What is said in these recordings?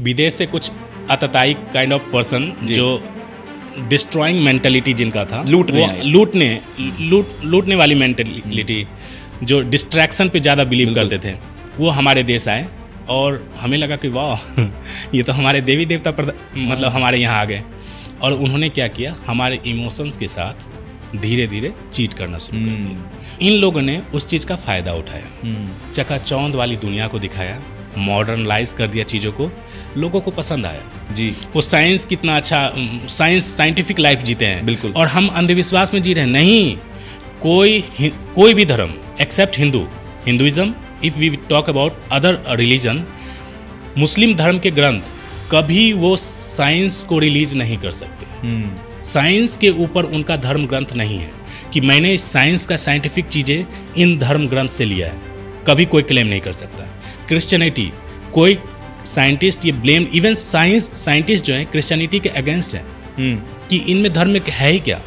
विदेश से कुछ अतताई काइंड ऑफ पर्सन जो डिस्ट्रॉइंग मेंटेलिटी जिनका था लूटने लूटने लूट लूटने वाली मेंटेलिटी जो डिस्ट्रैक्शन पे ज़्यादा बिलीव करते थे वो हमारे देश आए और हमें लगा कि वाह ये तो हमारे देवी देवता पर मतलब हाँ। हमारे यहाँ आ गए और उन्होंने क्या किया हमारे इमोशंस के साथ धीरे धीरे चीट करना शुरू कर हम्म। दिया इन लोगों ने उस चीज़ का फ़ायदा उठाया हम्म। चौंद वाली दुनिया को दिखाया मॉडर्नलाइज कर दिया चीज़ों को लोगों को पसंद आया जी वो साइंस कितना अच्छा साइंस साइंटिफिक लाइफ जीते हैं बिल्कुल और हम अंधविश्वास में जी रहे हैं नहीं कोई कोई भी धर्म except Hindu Hinduism if we talk about other religion Muslim धर्म के ग्रंथ कभी वो साइंस को रिलीज नहीं कर सकते साइंस हम्म। के ऊपर उनका धर्म ग्रंथ नहीं है कि मैंने साइंस का साइंटिफिक चीज़ें इन धर्म ग्रंथ से लिया है कभी कोई क्लेम नहीं कर सकता क्रिश्चियनिटी कोई साइंटिस्ट ये ब्लेम इवन साइंस साइंटिस्ट जो है क्रिश्चियनिटी के अगेंस्ट है हम्म। कि इनमें धर्म है ही क्या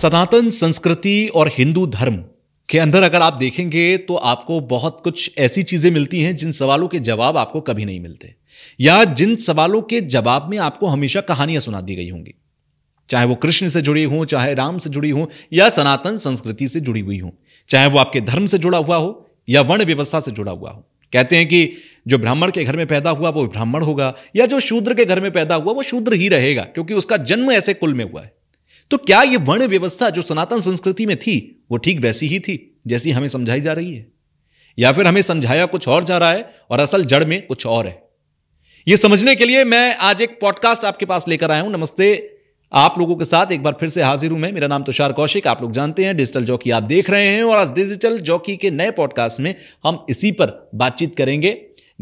सनातन संस्कृति और हिंदू धर्म के अंदर अगर आप देखेंगे तो आपको बहुत कुछ ऐसी चीजें मिलती हैं जिन सवालों के जवाब आपको कभी नहीं मिलते या जिन सवालों के जवाब में आपको हमेशा कहानियां सुना दी गई होंगी चाहे वो कृष्ण से जुड़ी हों चाहे राम से जुड़ी हों या सनातन संस्कृति से जुड़ी हुई हों चाहे वो आपके धर्म से जुड़ा हुआ हो या वर्ण व्यवस्था से जुड़ा हुआ हो कहते हैं कि जो ब्राह्मण के घर में पैदा हुआ वो ब्राह्मण होगा या जो शूद्र के घर में पैदा हुआ वो शूद्र ही रहेगा क्योंकि उसका जन्म ऐसे कुल में हुआ है तो क्या ये वर्ण व्यवस्था जो सनातन संस्कृति में थी वो ठीक वैसी ही थी जैसी हमें समझाई जा रही है या फिर हमें समझाया कुछ और जा रहा है और असल जड़ में कुछ और है यह समझने के लिए मैं आज एक पॉडकास्ट आपके पास लेकर आया हूं नमस्ते आप लोगों के साथ एक बार फिर से हाजिर हूं मैं मेरा नाम तुषार कौशिक आप लोग जानते हैं डिजिटल जॉकी आप देख रहे हैं और आज डिजिटल जॉकी के नए पॉडकास्ट में हम इसी पर बातचीत करेंगे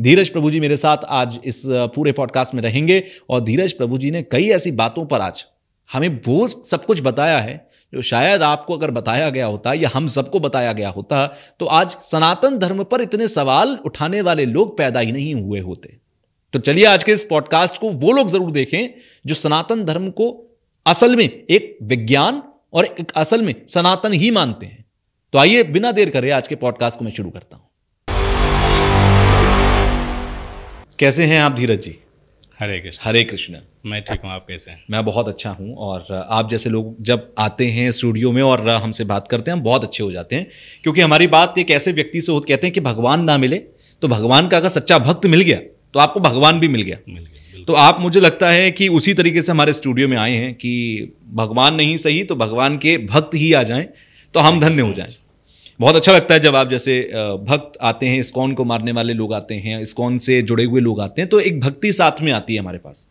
धीरज प्रभु जी मेरे साथ आज इस पूरे पॉडकास्ट में रहेंगे और धीरज प्रभु जी ने कई ऐसी बातों पर आज हमें वो सब कुछ बताया है जो शायद आपको अगर बताया गया होता या हम सबको बताया गया होता तो आज सनातन धर्म पर इतने सवाल उठाने वाले लोग पैदा ही नहीं हुए होते तो चलिए आज के इस पॉडकास्ट को वो लोग जरूर देखें जो सनातन धर्म को असल में एक विज्ञान और एक असल में सनातन ही मानते हैं तो आइए बिना देर करे आज के पॉडकास्ट को मैं शुरू करता हूं कैसे हैं आप धीरज जी हरे कृष्ण हरे कृष्ण मैं ठीक हूँ आप कैसे हैं मैं बहुत अच्छा हूँ और आप जैसे लोग जब आते हैं स्टूडियो में और हमसे बात करते हैं हम बहुत अच्छे हो जाते हैं क्योंकि हमारी बात एक ऐसे व्यक्ति से हो कहते हैं कि भगवान ना मिले तो भगवान का अगर सच्चा भक्त मिल गया तो आपको भगवान भी मिल गया मिल गया तो आप मुझे लगता है कि उसी तरीके से हमारे स्टूडियो में आए हैं कि भगवान नहीं सही तो भगवान के भक्त ही आ जाएं तो हम धन्य हो जाएं बहुत अच्छा लगता है जब आप जैसे भक्त आते हैं इस्कॉन को मारने वाले लोग आते हैं इस्कॉन से जुड़े हुए लोग आते हैं तो एक भक्ति साथ में आती है हमारे पास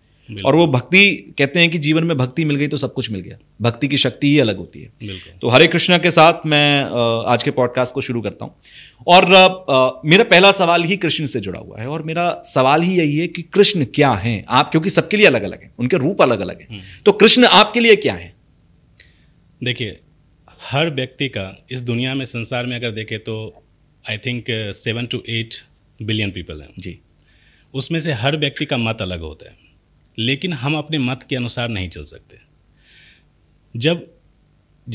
और वो भक्ति कहते हैं कि जीवन में भक्ति मिल गई तो सब कुछ मिल गया भक्ति की शक्ति ही अलग होती है तो हरे कृष्णा के साथ मैं आज के पॉडकास्ट को शुरू करता हूँ और मेरा पहला सवाल ही कृष्ण से जुड़ा हुआ है और मेरा सवाल ही यही है कि कृष्ण क्या है आप क्योंकि सबके लिए अलग अलग है उनके रूप अलग अलग है हम्म। तो कृष्ण आपके लिए क्या है देखिए हर व्यक्ति का इस दुनिया में संसार में अगर देखें तो I think seven to eight billion people हैं जी उसमें से हर व्यक्ति का मत अलग होता है लेकिन हम अपने मत के अनुसार नहीं चल सकते जब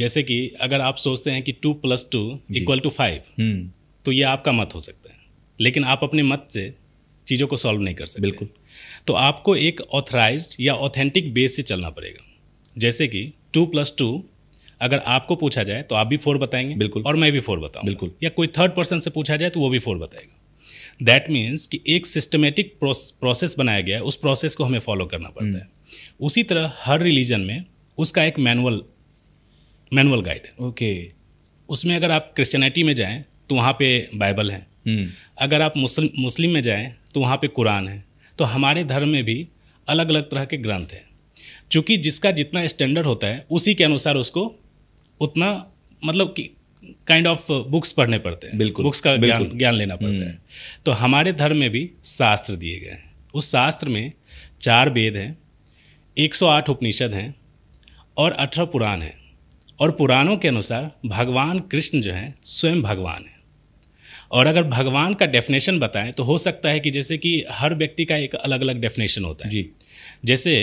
जैसे कि अगर आप सोचते हैं कि two plus two equal to five तो ये आपका मत हो सकता है लेकिन आप अपने मत से चीज़ों को सॉल्व नहीं कर सकते बिल्कुल तो आपको एक ऑथराइज या ऑथेंटिक बेस से चलना पड़ेगा जैसे कि टू प्लस टू अगर आपको पूछा जाए तो आप भी फोर बताएंगे बिल्कुल और मैं भी फोर बताऊँ बिल्कुल या कोई थर्ड पर्सन से पूछा जाए तो वो भी फोर बताएगा दैट मीन्स कि एक सिस्टमेटिक प्रोसेस बनाया गया है उस प्रोसेस को हमें फॉलो करना पड़ता हम्म। है उसी तरह हर रिलीजन में उसका एक मैनुअल मैनुअल गाइड है ओके उसमें अगर आप क्रिश्चियनिटी में जाएं तो वहाँ पे बाइबल है हम्म। अगर आप मुस्लिम मुस्लिम में जाएं तो वहाँ पे कुरान है तो हमारे धर्म में भी अलग अलग तरह के ग्रंथ हैं चूँकि जिसका जितना स्टैंडर्ड होता है उसी के अनुसार उसको उतना मतलब कि काइंड ऑफ बुक्स पढ़ने पड़ते हैं बिल्कुल बुक्स का ज्ञान ज्ञान लेना पड़ता हम्म। है तो हमारे धर्म में भी शास्त्र दिए गए हैं उस शास्त्र में चार वेद हैं 108 उपनिषद हैं और अठारह पुराण हैं और पुराणों के अनुसार भगवान कृष्ण जो हैं स्वयं भगवान हैं और अगर भगवान का डेफिनेशन बताएं तो हो सकता है कि जैसे कि हर व्यक्ति का एक अलग अलग डेफिनेशन होता है जी जैसे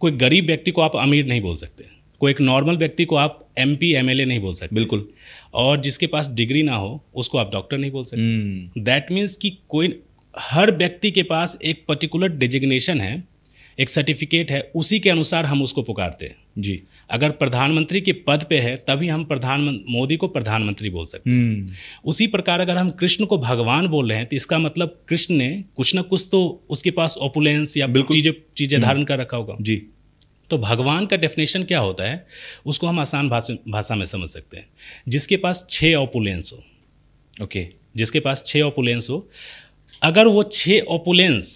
कोई गरीब व्यक्ति को आप अमीर नहीं बोल सकते को एक नॉर्मल व्यक्ति को आप M P M L A नहीं बोल सकते बिल्कुल और जिसके पास डिग्री ना हो उसको आप डॉक्टर नहीं बोल सकते दैट हम्म। मीन्स कि कोई हर व्यक्ति के पास एक पर्टिकुलर डिजिग्नेशन है एक सर्टिफिकेट है उसी के अनुसार हम उसको पुकारते हैं जी अगर प्रधानमंत्री के पद पे है तभी हम प्रधान मोदी को प्रधानमंत्री बोल सकते हैं हम्म। उसी प्रकार अगर हम कृष्ण को भगवान बोल रहे हैं तो इसका मतलब कृष्ण ने कुछ ना कुछ तो उसके पास ओपुलेंस या बिल्कुल चीजें चीजें धारण कर रखा होगा जी तो भगवान का डेफिनेशन क्या होता है उसको हम आसान भाषा में समझ सकते हैं जिसके पास छः ओपुलेंस हो ओके okay. जिसके पास छः ओपुलेंस हो अगर वो छः ओपुलेंस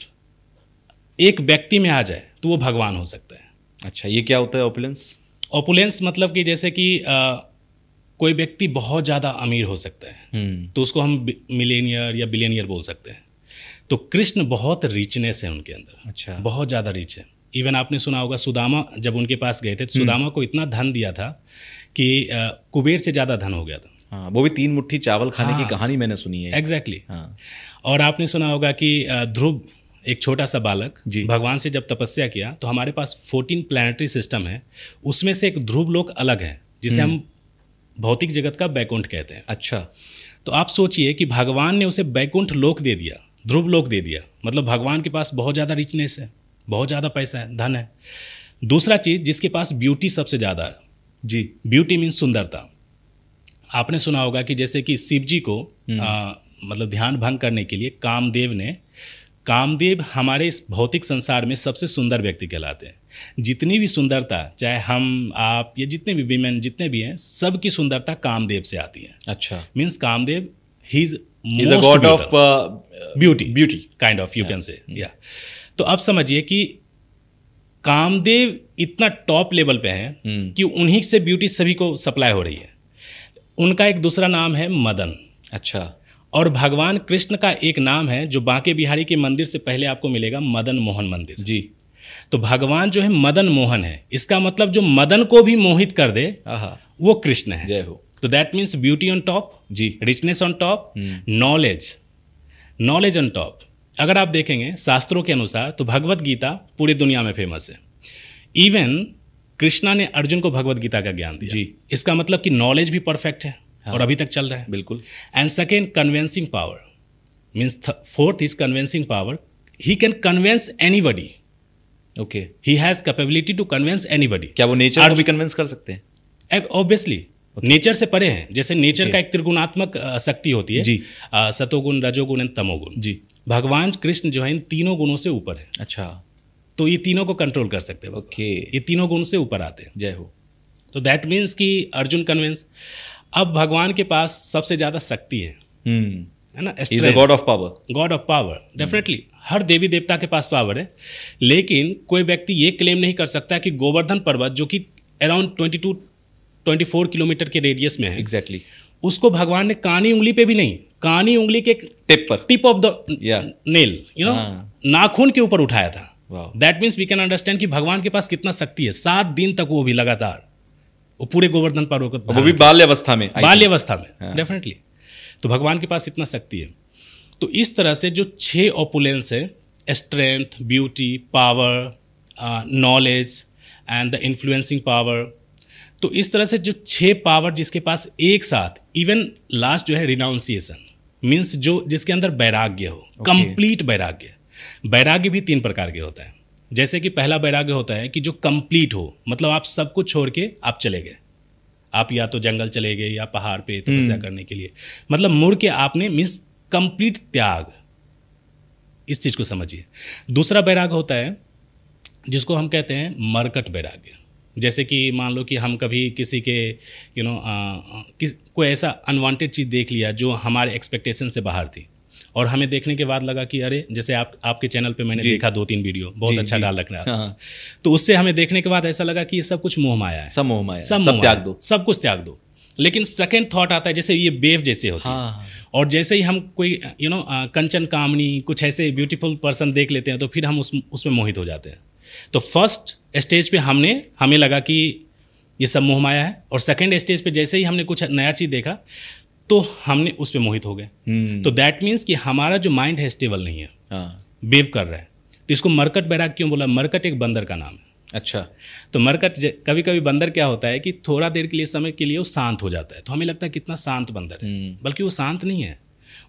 एक व्यक्ति में आ जाए तो वो भगवान हो सकता है अच्छा ये क्या होता है ओपुलेंस ओपुलेंस मतलब कि जैसे कि आ, कोई व्यक्ति बहुत ज़्यादा अमीर हो सकता है हम्म। तो उसको हम मिलेनियर या बिलेनियर बोल सकते हैं तो कृष्ण बहुत रिचनेस है उनके अंदर अच्छा बहुत ज़्यादा रिच है इवन आपने सुना होगा सुदामा जब उनके पास गए थे तो हम्म। सुदामा को इतना धन दिया था कि कुबेर से ज़्यादा धन हो गया था हाँ वो भी तीन मुट्ठी चावल खाने हाँ, की कहानी मैंने सुनी है एग्जैक्टली exactly. हाँ और आपने सुना होगा कि ध्रुव एक छोटा सा बालक भगवान से जब तपस्या किया तो हमारे पास फोर्टीन प्लानिटरी सिस्टम है उसमें से एक ध्रुव लोक अलग है जिसे हम्म। हम भौतिक जगत का बैकुंठ कहते हैं अच्छा तो आप सोचिए कि भगवान ने उसे बैकुंठ लोक दे दिया ध्रुव लोक दे दिया मतलब भगवान के पास बहुत ज़्यादा रिचनेस है बहुत ज़्यादा पैसा है धन है दूसरा चीज़ जिसके पास ब्यूटी सबसे ज़्यादा है जी ब्यूटी मीन्स सुंदरता आपने सुना होगा कि जैसे कि शिव जी को हम्म। आ, मतलब ध्यान भंग करने के लिए कामदेव ने कामदेव हमारे इस भौतिक संसार में सबसे सुंदर व्यक्ति कहलाते हैं जितनी भी सुंदरता चाहे हम आप या जितने भी विमेन जितने भी हैं सबकी सुंदरता कामदेव से आती है अच्छा means Kamdev he is most of beauty beauty kind of you can say या तो आप समझिए कि कामदेव इतना टॉप लेवल पे हैं हम्म। कि उन्हीं से ब्यूटी सभी को सप्लाई हो रही है उनका एक दूसरा नाम है मदन अच्छा और भगवान कृष्ण का एक नाम है जो बांके बिहारी के मंदिर से पहले आपको मिलेगा मदन मोहन मंदिर जी तो भगवान जो है मदन मोहन है इसका मतलब जो मदन को भी मोहित कर दे वो कृष्ण है जय हो तो that means beauty on top जी richness on top knowledge knowledge on top अगर आप देखेंगे शास्त्रों के अनुसार तो भगवत गीता पूरी दुनिया में फेमस है इवन कृष्णा ने अर्जुन को भगवत गीता का ज्ञान दिया जी इसका मतलब कि नॉलेज भी परफेक्ट है हाँ, और अभी तक चल रहा है बिल्कुल and second convincing power means fourth is convincing power he can convince any okay he has capability to convince any क्या वो नेचर को भी कन्वेंस कर सकते हैं ऑब्वियसली नेचर से परे हैं जैसे नेचर okay. का एक त्रिगुणात्मक शक्ति होती है जी सतोगुण रजोगुण एंड तमोगुण जी भगवान कृष्ण जो है इन तीनों गुणों से ऊपर है अच्छा तो ये तीनों को कंट्रोल कर सकते हैं ओके ये तीनों गुण से ऊपर आते हैं जय हो तो दैट मीन्स कि अर्जुन कन्विंस अब भगवान के पास सबसे ज़्यादा शक्ति है हम्म। है ना God of power God of power definitely हर देवी देवता के पास पावर है लेकिन कोई व्यक्ति ये क्लेम नहीं कर सकता कि गोवर्धन पर्वत जो कि around twenty two twenty four kilometer के रेडियस में है एग्जैक्टली exactly. उसको भगवान ने कानी उंगली पे भी नहीं कानी उंगली के टिप पर tip of the nail you know हाँ। नाखून के ऊपर उठाया था that means we can understand कि भगवान के पास कितना शक्ति है सात दिन तक वो भी लगातार वो पूरे गोवर्धन पर्वत वो भी बाल्यवस्था में बाल्यवस्था में डेफिनेटली हाँ। तो भगवान के पास इतना शक्ति है तो इस तरह से जो छः ओपुलेंस है strength beauty power knowledge and the influencing power तो इस तरह से जो छः पावर जिसके पास एक साथ इवन लास्ट जो है रिनाउंसिएशन मीन्स जो जिसके अंदर वैराग्य हो okay. कंप्लीट वैराग्य वैराग्य भी तीन प्रकार के होता है जैसे कि पहला वैराग्य होता है कि जो कंप्लीट हो मतलब आप सब कुछ छोड़ के आप चले गए आप या तो जंगल चले गए या पहाड़ पे तपस्या ऐसा हम्म। करने के लिए मतलब मुड़ के आपने मीन्स कंप्लीट त्याग इस चीज़ को समझिए दूसरा वैराग्य होता है जिसको हम कहते हैं मरकट वैराग्य जैसे कि मान लो कि हम कभी किसी के यू नो किस कोई ऐसा अनवांटेड चीज़ देख लिया जो हमारे एक्सपेक्टेशन से बाहर थी और हमें देखने के बाद लगा कि अरे जैसे आप आपके चैनल पे मैंने देखा दो तीन वीडियो बहुत जी, अच्छा डाल रख रहा हाँ। तो उससे हमें देखने के बाद ऐसा लगा कि ये सब कुछ मोह माया है सब मोह माया सब, त्याग दो सब कुछ त्याग दो लेकिन सेकेंड थॉट आता है जैसे ये बेव जैसे होती है हाँ, हाँ। और जैसे ही हम कोई यू नो कंचन कामनी कुछ ऐसे ब्यूटीफुल पर्सन देख लेते हैं तो फिर हम उस उसमें मोहित हो जाते हैं तो फर्स्ट स्टेज पे हमने हमें लगा कि ये सब मोह माया है और सेकेंड स्टेज पे जैसे ही हमने कुछ नया चीज़ देखा तो हमने उस पर मोहित हो गए हम्म। तो दैट मीन्स कि हमारा जो माइंड है स्टेबल नहीं है बेव हाँ। कर रहा है तो इसको मरकट बैराग क्यों बोला मरकट एक बंदर का नाम है अच्छा तो मरकट कभी कभी बंदर क्या होता है कि थोड़ा देर के लिए समय के लिए वो शांत हो जाता है तो हमें लगता है कितना शांत बंदर है हम्म। बल्कि वो शांत नहीं है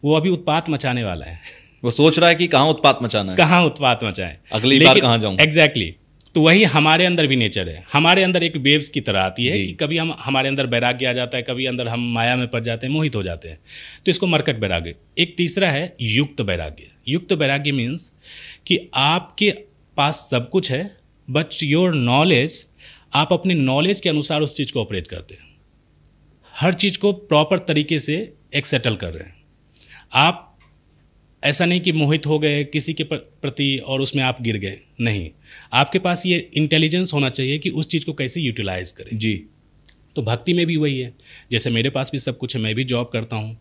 वो अभी उत्पात मचाने वाला है वो सोच रहा है कि कहाँ उत्पात मचाना है कहाँ उत्पात मचाए अगली बार कहाँ जाऊँ एग्जैक्टली तो वही हमारे अंदर भी नेचर है हमारे अंदर एक वेव्स की तरह आती है कि कभी हम हमारे अंदर बैराग्य आ जाता है कभी अंदर हम माया में पड़ जाते हैं मोहित हो जाते हैं तो इसको मरकट वैराग्य एक तीसरा है युक्त वैराग्य युक्त वैराग्य मीन्स कि आपके पास सब कुछ है बट योर नॉलेज आप अपने नॉलेज के अनुसार उस चीज़ को ऑपरेट करते हैं हर चीज़ को प्रॉपर तरीके से एक्सेटल कर रहे हैं आप ऐसा नहीं कि मोहित हो गए किसी के प्रति और उसमें आप गिर गए नहीं आपके पास ये इंटेलिजेंस होना चाहिए कि उस चीज़ को कैसे यूटिलाइज करें जी तो भक्ति में भी वही है जैसे मेरे पास भी सब कुछ है मैं भी जॉब करता हूँ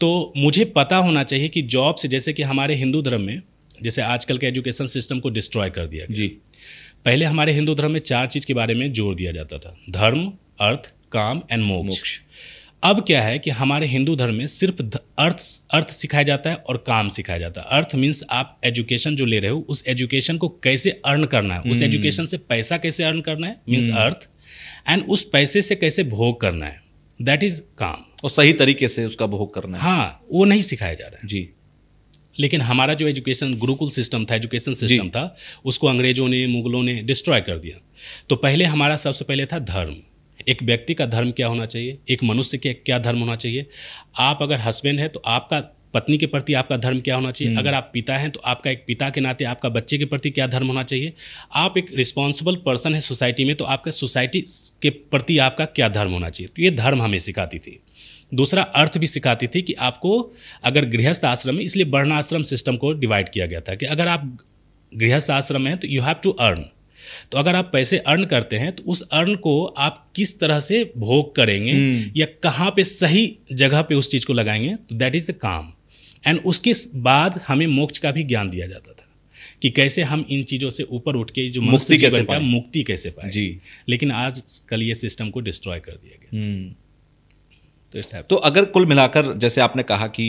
तो मुझे पता होना चाहिए कि जॉब से जैसे कि हमारे हिंदू धर्म में जैसे आजकल के एजुकेशन सिस्टम को डिस्ट्रॉय कर दिया जी पहले हमारे हिंदू धर्म में चार चीज़ के बारे में जोर दिया जाता था धर्म अर्थ काम एंड मोक्ष, मोक्ष। अब क्या है कि हमारे हिंदू धर्म में सिर्फ अर्थ अर्थ सिखाया जाता है और काम सिखाया जाता है अर्थ मीन्स आप एजुकेशन जो ले रहे हो उस एजुकेशन को कैसे अर्न करना है उस एजुकेशन हम्म। से पैसा कैसे अर्न करना है मीन्स हम्म। अर्थ एंड उस पैसे से कैसे भोग करना है दैट इज काम और सही तरीके से उसका भोग करना है हाँ वो नहीं सिखाया जा रहा है जी लेकिन हमारा जो एजुकेशन गुरुकुल सिस्टम था एजुकेशन सिस्टम था उसको अंग्रेजों ने मुगलों ने डिस्ट्रॉय कर दिया तो पहले हमारा सबसे पहले था धर्म एक व्यक्ति का धर्म क्या होना चाहिए एक मनुष्य के क्या धर्म होना चाहिए आप अगर हस्बैंड हैं तो आपका पत्नी के प्रति आपका धर्म क्या होना चाहिए हम्म। अगर आप पिता हैं तो आपका एक पिता के नाते आपका बच्चे के प्रति क्या धर्म होना चाहिए आप एक रिस्पॉन्सिबल पर्सन है सोसाइटी में तो आपका सोसाइटी के प्रति आपका क्या धर्म होना चाहिए तो ये धर्म हमें सिखाती थी दूसरा अर्थ भी सिखाती थी कि आपको अगर गृहस्थ आश्रम में इसलिए वर्णाश्रम सिस्टम को डिवाइड किया गया था कि अगर आप गृहस्थ आश्रम में हैं तो यू हैव टू अर्न तो अगर आप पैसे अर्न करते हैं तो उस अर्न को आप किस तरह से भोग करेंगे हम्म। या कहाँ पे सही जगह पे उस चीज़ को लगाएंगे तो दैट इज़ अ काम एंड उसके बाद हमें मोक्ष का भी ज्ञान दिया जाता था कि कैसे हम इन चीज़ों से ऊपर उठ के जो मुक्ति कैसे पाए मुक्ति कैसे पाए जी लेकिन आज कल ये सिस्टम को डिस्ट्रॉय कर दिया गया हम्म। तो तो अगर कुल मिलाकर जैसे आपने कहा कि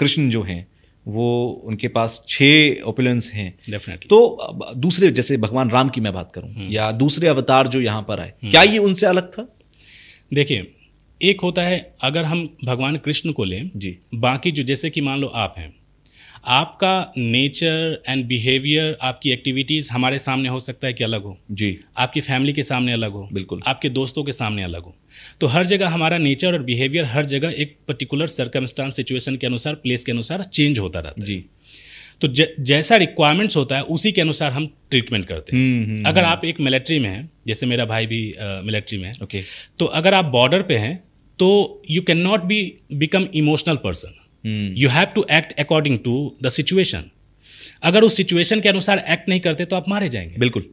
कृष्ण जो हैं वो उनके पास छः ओपिलेंस हैं डेफिनेटली तो दूसरे जैसे भगवान राम की मैं बात करूं हम्म। या दूसरे अवतार जो यहाँ पर आए हम्म। क्या ये उनसे अलग था देखिए एक होता है अगर हम भगवान कृष्ण को लें जी बाकी जो जैसे कि मान लो आप हैं आपका नेचर एंड बिहेवियर आपकी एक्टिविटीज़ हमारे सामने हो सकता है कि अलग हो जी आपकी फैमिली के सामने अलग हो बिल्कुल आपके दोस्तों के सामने अलग हो तो हर जगह हमारा नेचर और बिहेवियर हर जगह एक पर्टिकुलर सर्कमस्टांस सिचुएशन के अनुसार प्लेस के अनुसार चेंज होता रहता जी तो ज, जैसा रिक्वायरमेंट्स होता है उसी के अनुसार हम ट्रीटमेंट करते हैं हम्म, हम्म, अगर हम्म। आप एक मिलिट्री में हैं जैसे मेरा भाई भी मिलिट्री में है ओके तो अगर आप बॉर्डर पे हैं तो you can not be become emotional person you have to act according to the situation अगर उस सिचुएशन के अनुसार एक्ट नहीं करते तो आप मारे जाएंगे बिल्कुल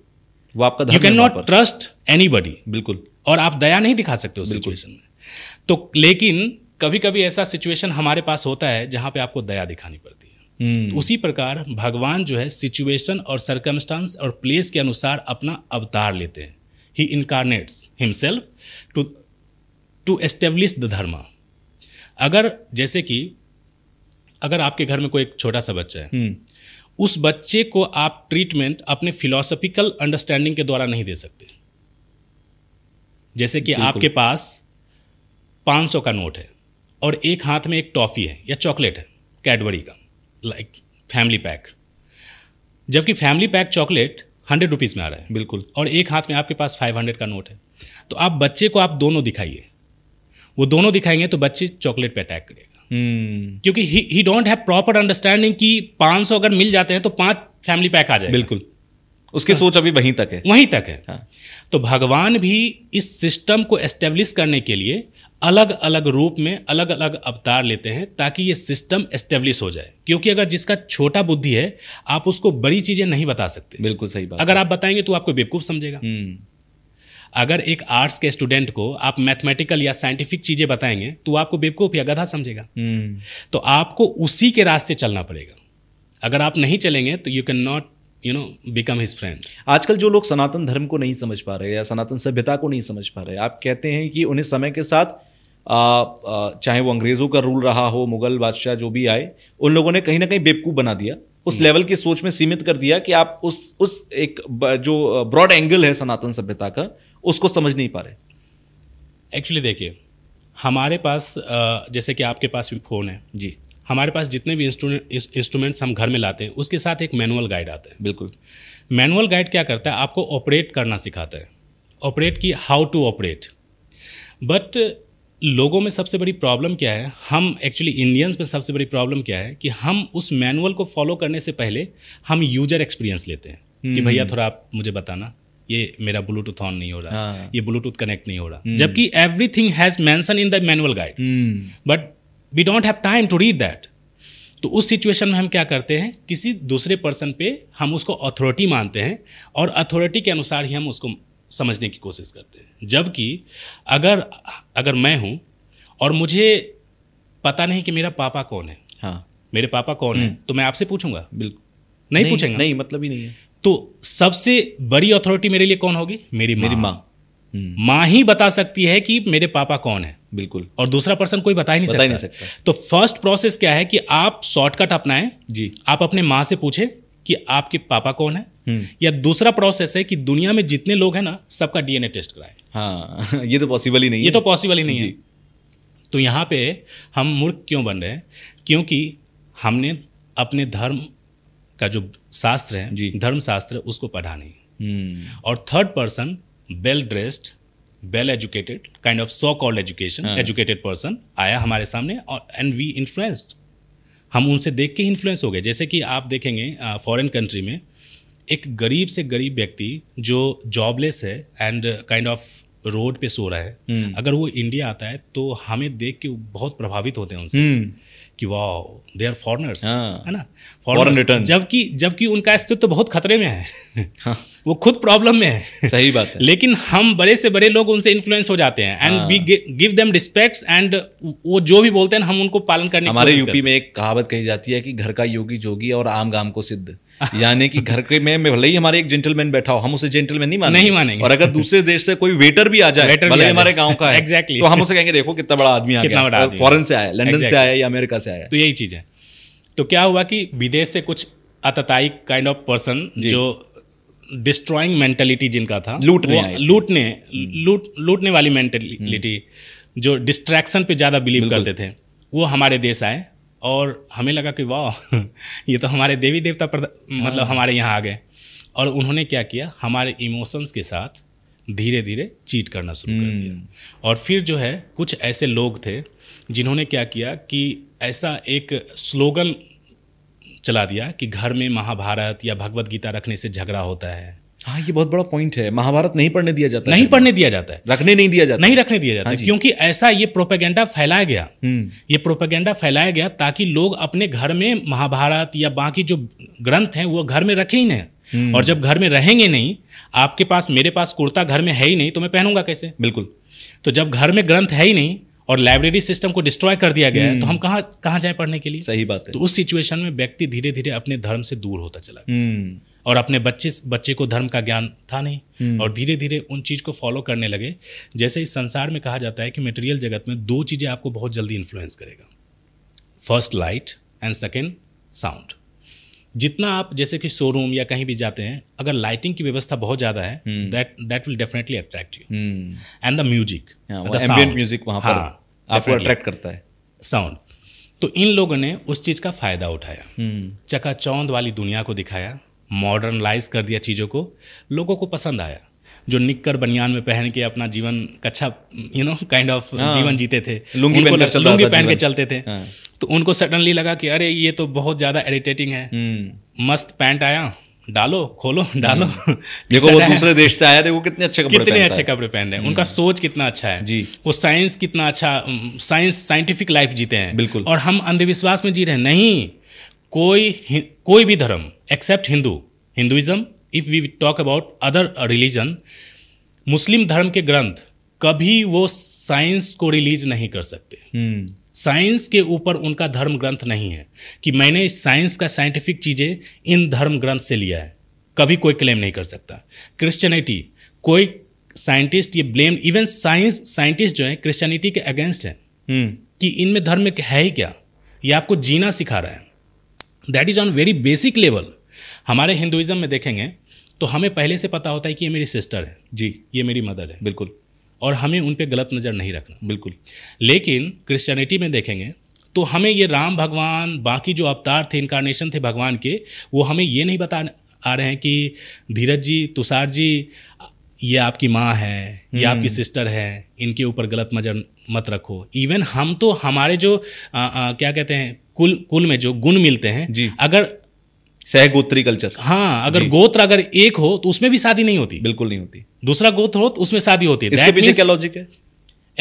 वो आपका you can not trust any बिल्कुल और आप दया नहीं दिखा सकते उस सिचुएशन में तो लेकिन कभी कभी ऐसा सिचुएशन हमारे पास होता है जहां पे आपको दया दिखानी पड़ती है hmm. तो उसी प्रकार भगवान जो है सिचुएशन और सर्कमस्टांस और प्लेस के अनुसार अपना अवतार लेते हैं he incarnates himself to to establish the dharma अगर जैसे कि अगर आपके घर में कोई एक छोटा सा बच्चा है हम्म। उस बच्चे को आप ट्रीटमेंट अपने फिलोसफिकल अंडरस्टैंडिंग के द्वारा नहीं दे सकते जैसे कि आपके पास 500 का नोट है और एक हाथ में एक टॉफ़ी है या चॉकलेट है कैडबरी का लाइक फैमिली पैक जबकि family pack chocolate hundred rupees में आ रहा है बिल्कुल और एक हाथ में आपके पास फाइव हंड्रेड का नोट है तो आप बच्चे को आप दोनों दिखाइए वो दोनों दिखाएंगे तो बच्चे चॉकलेट पे अटैक करेगा हम्म। क्योंकि he don't have proper understanding कि 500 अगर मिल जाते हैं तो पांच फैमिली पैक आ जाए बिल्कुल उसकी हाँ। सोच अभी वहीं तक है वहीं तक है हाँ। तो भगवान भी इस सिस्टम को एस्टेब्लिश करने के लिए अलग अलग रूप में अलग अलग अवतार लेते हैं ताकि ये सिस्टम एस्टेब्लिश हो जाए क्योंकि अगर जिसका छोटा बुद्धि है आप उसको बड़ी चीजें नहीं बता सकते बिल्कुल सही बात अगर आप बताएंगे तो आपको बेवकूफ समझेगा हम्म। अगर एक आर्ट्स के स्टूडेंट को आप मैथमेटिकल या साइंटिफिक चीज़ें बताएंगे तो आपको बेवकूफ़ या गधा समझेगा हम्म। तो आपको उसी के रास्ते चलना पड़ेगा अगर आप नहीं चलेंगे तो you can not you know become his friend आजकल जो लोग सनातन धर्म को नहीं समझ पा रहे या सनातन सभ्यता को नहीं समझ पा रहे आप कहते हैं कि उन्हें समय के साथ आ, आ, चाहे वो अंग्रेज़ों का रूल रहा हो मुगल बादशाह जो भी आए उन लोगों ने कहीं ना कहीं बेवकूफ़ बना दिया उस लेवल हम्म। की सोच में सीमित कर दिया कि आप उस उस एक जो ब्रॉड एंगल है सनातन सभ्यता का उसको समझ नहीं पा रहे एक्चुअली देखिए हमारे पास जैसे कि आपके पास भी फ़ोन है जी हमारे पास जितने भी इंस्ट्रूमेंट्स हम घर में लाते हैं उसके साथ एक मैनुअल गाइड आता है बिल्कुल मैनुअल गाइड क्या करता है आपको ऑपरेट करना सिखाता है ऑपरेट की हाउ टू ऑपरेट बट लोगों में सबसे बड़ी प्रॉब्लम क्या है हम एक्चुअली इंडियंस में सबसे बड़ी प्रॉब्लम क्या है कि हम उस मैनुअल को फॉलो करने से पहले हम यूजर एक्सपीरियंस लेते हैं कि हम्म। भैया थोड़ा आप मुझे बताना ये मेरा ब्लूटूथ ऑन नहीं हो रहा हाँ. ये ब्लूटूथ कनेक्ट नहीं हो रहा हम्म। जबकि everything has mention in the manual guide but we don't have time to read that तो उस सिचुएशन में हम क्या करते हैं किसी दूसरे पर्सन पे हम उसको अथॉरिटी मानते हैं और अथॉरिटी के अनुसार ही हम उसको समझने की कोशिश करते हैं जबकि अगर अगर मैं हूँ और मुझे पता नहीं कि मेरा पापा कौन है हाँ मेरे पापा कौन है हम्म। तो मैं आपसे पूछूंगा बिल्कुल नहीं, नहीं पूछेंगे नहीं मतलब ही नहीं है तो सबसे बड़ी अथॉरिटी मेरे लिए कौन होगी मेरी मेरी माँ हम्म। माँ ही बता सकती है कि मेरे पापा कौन है बिल्कुल और दूसरा पर्सन कोई बता ही नहीं, बता सकता, नहीं सकता तो फर्स्ट प्रोसेस क्या है कि आप शॉर्टकट अपनाएं जी आप अपने माँ से पूछे कि आपके पापा कौन है हम्म। या दूसरा प्रोसेस है कि दुनिया में जितने लोग हैं ना सबका डीएनए टेस्ट कराए हाँ ये तो पॉसिबल ही नहीं ये तो पॉसिबल ही नहीं है तो यहाँ पे हम मूर्ख क्यों बन रहे हैं क्योंकि हमने अपने धर्म का जो शास्त्र है जी धर्म शास्त्र उसको पढ़ा नहीं हम्म। और third person well dressed well educated kind of so called education educated person आया हमारे सामने और एंड वी इन्फ्लुएंस्ड हम उनसे देख के इन्फ्लुएंस हो गए जैसे कि आप देखेंगे फॉरेन कंट्री में एक गरीब से गरीब व्यक्ति जो जॉबलेस है एंड काइंड ऑफ रोड पे सो रहा है हम्म। अगर वो इंडिया आता है तो हमें देख के बहुत प्रभावित होते हैं उनसे हम्म। कि वाह दे आर फॉरनर्स है ना फॉरन जबकि जबकि उनका अस्तित्व तो बहुत खतरे में है हाँ. वो खुद प्रॉब्लम में है सही बात है लेकिन हम बड़े से बड़े लोग उनसे इन्फ्लुएंस हो जाते हैं and we give them respects एंड वो जो भी बोलते हैं हम उनको पालन करने हमारे यूपी में एक कहावत कही जाती है कि घर का योगी जोगी और आम गाम को सिद्ध यानी कि घर के में भले ही हमारे एक जेंटलमैन बैठा हो हम उसे जेंटलमैन नहीं मानेंगे नहीं मानेंगे और अगर दूसरे देश से कोई वेटर भी आ जाए भले ही हमारे गांव का है एग्जैक्टली तो हम उसे कहेंगे देखो कितना बड़ा आदमी आ गया फॉरन से आया लंदन से आया या अमेरिका से आया तो यही चीज है तो क्या हुआ कि विदेश से कुछ अतताई काइंड ऑफ पर्सन जो डिस्ट्रॉइंग मेंटेलिटी जिनका था लूटने लूटने हम्म। लूट लूटने वाली मेंटेलिटी हम्म। जो डिस्ट्रैक्शन पे ज़्यादा बिलीव करते थे वो हमारे देश आए और हमें लगा कि वाह ये तो हमारे देवी देवता प्रद... मतलब हाँ। हमारे यहाँ आ गए और उन्होंने क्या किया हमारे इमोशंस के साथ धीरे धीरे चीट करना शुरू कर दिया हम्म। और फिर जो है कुछ ऐसे लोग थे जिन्होंने क्या किया कि ऐसा एक स्लोगन चला दिया कि घर में महाभारत या भगवत गीता रखने से झगड़ा होता है हाँ ये बहुत बड़ा पॉइंट है महाभारत नहीं पढ़ने दिया जाता नहीं पढ़ने दिया जाता है रखने नहीं दिया जाता नहीं रखने दिया जाता हाँ क्योंकि ऐसा ये प्रोपेगेंडा फैलाया गया हम्म। ये प्रोपेगेंडा फैलाया गया ताकि लोग अपने घर में महाभारत या बाकी जो ग्रंथ हैं वो घर में रखे ही नहीं हम्म। और जब घर में रहेंगे नहीं आपके पास मेरे पास कुर्ता घर में है ही नहीं तो मैं पहनूंगा कैसे बिल्कुल तो जब घर में ग्रंथ है ही नहीं और लाइब्रेरी सिस्टम को डिस्ट्रॉय कर दिया गया है तो हम्म। हम कहाँ कहाँ जाए पढ़ने के लिए सही बात है तो उस सिचुएशन में व्यक्ति धीरे धीरे अपने धर्म से दूर होता चला और अपने बच्चे बच्चे को धर्म का ज्ञान था नहीं हम्म। और धीरे धीरे उन चीज़ को फॉलो करने लगे जैसे इस संसार में कहा जाता है कि मेटेरियल जगत में दो चीज़ें आपको बहुत जल्दी इन्फ्लुएंस करेगा first light and second sound जितना आप जैसे कि शोरूम या कहीं भी जाते हैं अगर लाइटिंग की व्यवस्था बहुत ज्यादा है that that will definitely attract you and the music music आपको अट्रैक्ट करता है साउंड तो इन लोगों ने उस चीज का फायदा उठाया हम्म। चकाचौंध वाली दुनिया को दिखाया मॉडर्नलाइज कर दिया चीज़ों को लोगों को पसंद आया जो निककर बनियान में पहन के अपना जीवन अच्छा यू नो काइंड ऑफ जीवन जीते थे लुंगी पहन के लुंगी पहन के चलते थे हाँ। तो उनको सडनली लगा कि अरे ये तो बहुत ज़्यादा इरिटेटिंग है हम्म। मस्त पैंट आया डालो खोलो हम्म। डालो देखो वो दूसरे देश से आया देखो कितने अच्छे कपड़े कितने अच्छे कपड़े पहन रहे हैं हम्म। उनका सोच कितना अच्छा है जी वो साइंस कितना अच्छा साइंस साइंटिफिक लाइफ जीते हैं बिल्कुल और हम अंधविश्वास में जी रहे हैं नहीं कोई कोई भी धर्म except Hindu Hinduism if we talk about other religion Muslim धर्म के ग्रंथ कभी वो साइंस को रिलीज नहीं कर सकते साइंस हम्म। hmm. के ऊपर उनका धर्म ग्रंथ नहीं है कि मैंने साइंस का साइंटिफिक चीज़ें इन धर्म ग्रंथ से लिया है कभी कोई क्लेम नहीं कर सकता क्रिश्चियनिटी कोई साइंटिस्ट ये ब्लेम इवन साइंस साइंटिस्ट जो है क्रिश्चियनिटी के अगेंस्ट हैं hmm. कि इनमें धर्म है ही क्या ये आपको जीना सिखा रहा है that is on very basic level हमारे हिंदुइज़म में देखेंगे तो हमें पहले से पता होता है कि ये मेरी सिस्टर है जी ये मेरी मदर है बिल्कुल और हमें उन पर गलत नज़र नहीं रखना बिल्कुल लेकिन क्रिश्चियनिटी में देखेंगे तो हमें ये राम भगवान बाकी जो अवतार थे इनकारनेशन थे भगवान के वो हमें ये नहीं बता आ रहे हैं कि धीरज जी तुषार जी ये आपकी माँ है ये हम्म। आपकी सिस्टर है इनके ऊपर गलत नज़र मत रखो इवन हम तो हमारे जो आ, आ, क्या कहते हैं कुल कुल में जो गुण मिलते हैं जी अगर सहगोत्री कल्चर हाँ अगर गोत्र अगर एक हो तो उसमें भी शादी नहीं होती बिल्कुल नहीं होती दूसरा गोत्र हो तो उसमें शादी होती है इसके क्या लॉजिक है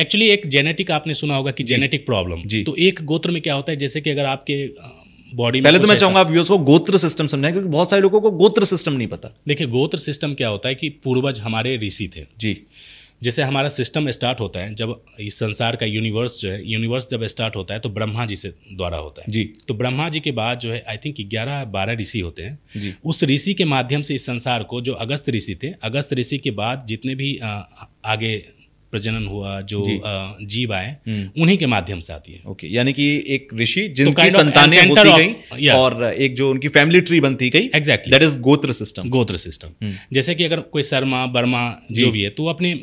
एक्चुअली एक जेनेटिक आपने सुना होगा कि जेनेटिक प्रॉब्लम जी तो एक गोत्र में क्या होता है जैसे कि अगर आपके बॉडी पहले तो मैं चाहूंगा आप व्यूअर्स को गोत्र सिस्टम समझाएं क्योंकि बहुत सारे लोगों को गोत्र सिस्टम नहीं पता देखिए गोत्र सिस्टम क्या होता है कि पूर्वज हमारे ऋषि थे जी जैसे हमारा सिस्टम स्टार्ट होता है जब इस संसार का यूनिवर्स जो है यूनिवर्स जब स्टार्ट होता है तो ब्रह्मा जी से द्वारा होता है जी तो ब्रह्मा जी के बाद जो है आई थिंक ग्यारह बारह ऋषि होते हैं जी उस ऋषि के माध्यम से इस संसार को जो अगस्त ऋषि थे अगस्त ऋषि के बाद जितने भी आगे प्रजनन हुआ जो जी। जीव आए हम्म। उन्हीं के माध्यम से आती है ओके यानी कि एक ऋषि तो जिनकी तो संतानें होती गई और एक जो उनकी फैमिली ट्री बनती गई exactly that is gotra system gotra system जैसे कि अगर कोई शर्मा बर्मा जो भी है तो अपने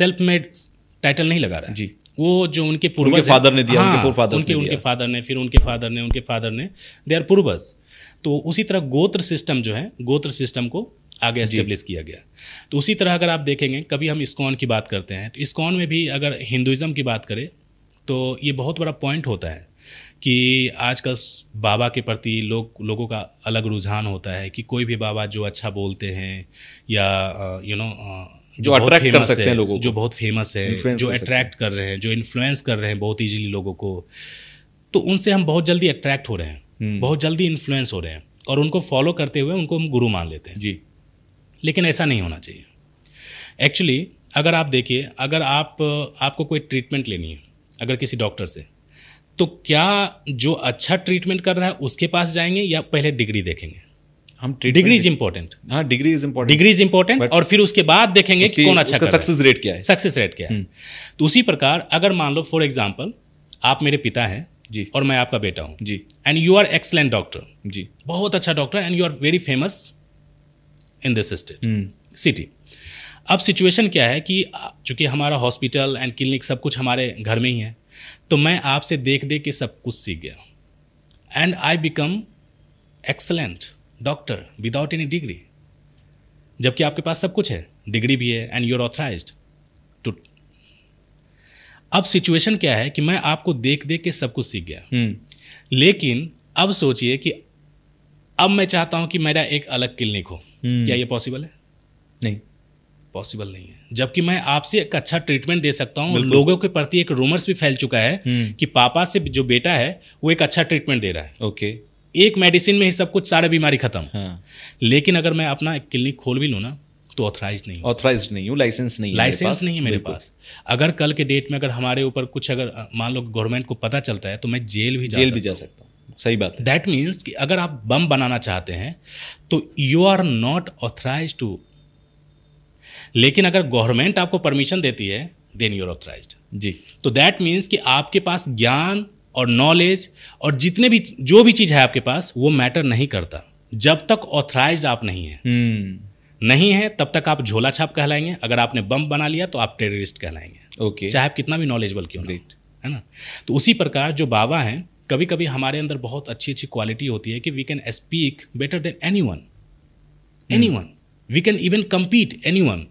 सेल्फ मेड टाइटल नहीं लगा रहा है जी वो जो उनके पूर्वज फादर ने दिया उनके फादर हाँ, उनके उनके फादर ने फिर उनके फादर ने उनके फादर ने दे आर पूर्वज तो उसी तरह गोत्र सिस्टम जो है गोत्र सिस्टम को आगे इस्टेब्लिश किया गया तो उसी तरह अगर आप देखेंगे कभी हम इस्कॉन की बात करते हैं तो इस्कॉन में भी अगर हिंदुज़म की बात करें तो ये बहुत बड़ा पॉइंट होता है कि आजकल बाबा के प्रति लोग लोगों का अलग रुझान होता है कि कोई भी बाबा जो अच्छा बोलते हैं या यू नो जो अट्रैक्ट कर सकते हैं लोगों जो बहुत फेमस है जो अट्रैक्ट कर रहे हैं जो इन्फ्लुएंस कर रहे हैं बहुत इजीली लोगों को तो उनसे हम बहुत जल्दी अट्रैक्ट हो रहे हैं हम्म। बहुत जल्दी इन्फ्लुएंस हो रहे हैं और उनको फॉलो करते हुए उनको हम गुरु मान लेते हैं जी लेकिन ऐसा नहीं होना चाहिए एक्चुअली अगर आप देखिए अगर आप आपको कोई ट्रीटमेंट लेनी है अगर किसी डॉक्टर से तो क्या जो अच्छा ट्रीटमेंट कर रहा है उसके पास जाएंगे या पहले डिग्री देखेंगे हम डिग्री इज इम्पोर्टेंट हाँ degree is important degree is important और फिर उसके बाद देखेंगे कि कौन अच्छा सक्सेस रेट क्या है सक्सेस रेट क्या है हम्म। तो उसी प्रकार अगर मान लो फॉर एग्जाम्पल आप मेरे पिता हैं जी और मैं आपका बेटा हूँ जी and you are excellent doctor जी बहुत अच्छा doctor and you are very famous in this state city अब सिचुएशन क्या है कि चूंकि हमारा हॉस्पिटल एंड क्लिनिक सब कुछ हमारे घर में ही है तो मैं आपसे देख देख के सब कुछ सीख गया and I become excellent doctor without any degree जबकि आपके पास सब कुछ है डिग्री भी है एंड यूर ऑथराइज टू अब सिचुएशन क्या है कि मैं आपको देख देख के सब कुछ सीख गया hmm. लेकिन अब सोचिए कि अब मैं चाहता हूं कि मेरा एक अलग क्लिनिक हो हम्म। क्या ये पॉसिबल है नहीं पॉसिबल नहीं है जबकि मैं आपसे एक अच्छा ट्रीटमेंट दे सकता हूँ लोगों के प्रति एक रूमर्स भी फैल चुका है हम्म। कि पापा से जो बेटा है वो एक अच्छा ट्रीटमेंट दे रहा है ओके एक मेडिसिन में ही सब कुछ सारे बीमारी खत्म हाँ। लेकिन अगर मैं अपना एक क्लिनिक खोल भी लू ना तो ऑथराइज नहीं ऑथराइज नहीं हूँ लाइसेंस नहीं लाइसेंस नहीं है मेरे पास अगर कल के डेट में अगर हमारे ऊपर कुछ अगर मान लो गवर्नमेंट को पता चलता है तो मैं जेल भी जेल भी जा सकता हूँ सही बात दैट मीन्स कि अगर आप बम बनाना चाहते हैं तो you are not authorise to लेकिन अगर गवर्नमेंट आपको परमिशन देती है देन यूर ऑथराइज जी तो दैट मीन्स कि आपके पास ज्ञान और नॉलेज और जितने भी जो भी चीज़ है आपके पास वो मैटर नहीं करता जब तक ऑथराइज आप नहीं है hmm. हम्म। नहीं है तब तक आप झोला छाप कहलाएंगे अगर आपने बम बना लिया तो आप टेररिस्ट कहलाएंगे ओके okay. चाहे आप कितना भी नॉलेजबल क्यों है ना तो उसी प्रकार जो बाबा हैं कभी कभी हमारे अंदर बहुत अच्छी अच्छी क्वालिटी होती है कि we can speak better than anyone anyone we can even compete anyone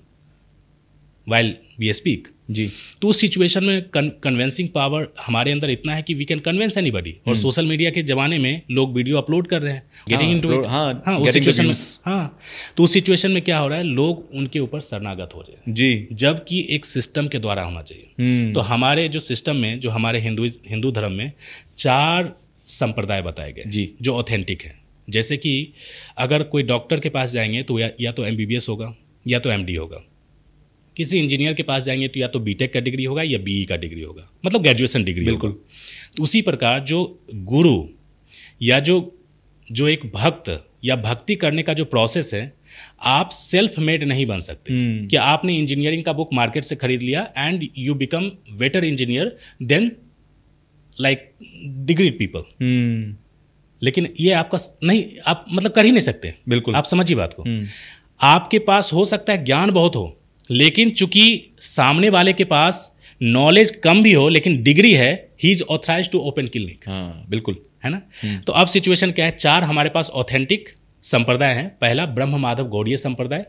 while we speak जी तो उस सिचुएशन में कन्वेंसिंग पावर हमारे अंदर इतना है कि वी कैन कन्वेंस एनी और सोशल हम्म। मीडिया के जमाने में लोग वीडियो अपलोड कर रहे हैं गेटिंग इन टू हाँ उस सिचुएशन में हाँ तो उस सिचुएशन में क्या हो रहा है लोग उनके ऊपर शरणागत हो रहे हैं जी जबकि एक सिस्टम के द्वारा होना चाहिए हम्म। तो हमारे जो सिस्टम में जो हमारे हिंदू हिंदू धर्म में चार संप्रदाय बताए गए जी जो ऑथेंटिक है जैसे कि अगर कोई डॉक्टर के पास जाएंगे तो या, या तो एम होगा या तो एम होगा किसी इंजीनियर के पास जाएंगे तो या तो बीटेक का डिग्री होगा या बीई e का डिग्री होगा मतलब ग्रेजुएशन डिग्री बिल्कुल तो उसी प्रकार जो गुरु या जो जो एक भक्त या भक्ति करने का जो प्रोसेस है आप सेल्फ मेड नहीं बन सकते हम्म। कि आपने इंजीनियरिंग का बुक मार्केट से खरीद लिया and you become better engineer than like degree people लेकिन ये आपका नहीं आप मतलब कर ही नहीं सकते बिल्कुल आप समझिए बात को हम्म। आपके पास हो सकता है ज्ञान बहुत हो लेकिन चूंकि सामने वाले के पास नॉलेज कम भी हो लेकिन डिग्री है he is authorise to open clinic हाँ बिल्कुल है ना हम्म। तो अब सिचुएशन क्या है चार हमारे पास ऑथेंटिक संप्रदाय हैं पहला ब्रह्म माधव गौड़ीय संप्रदाय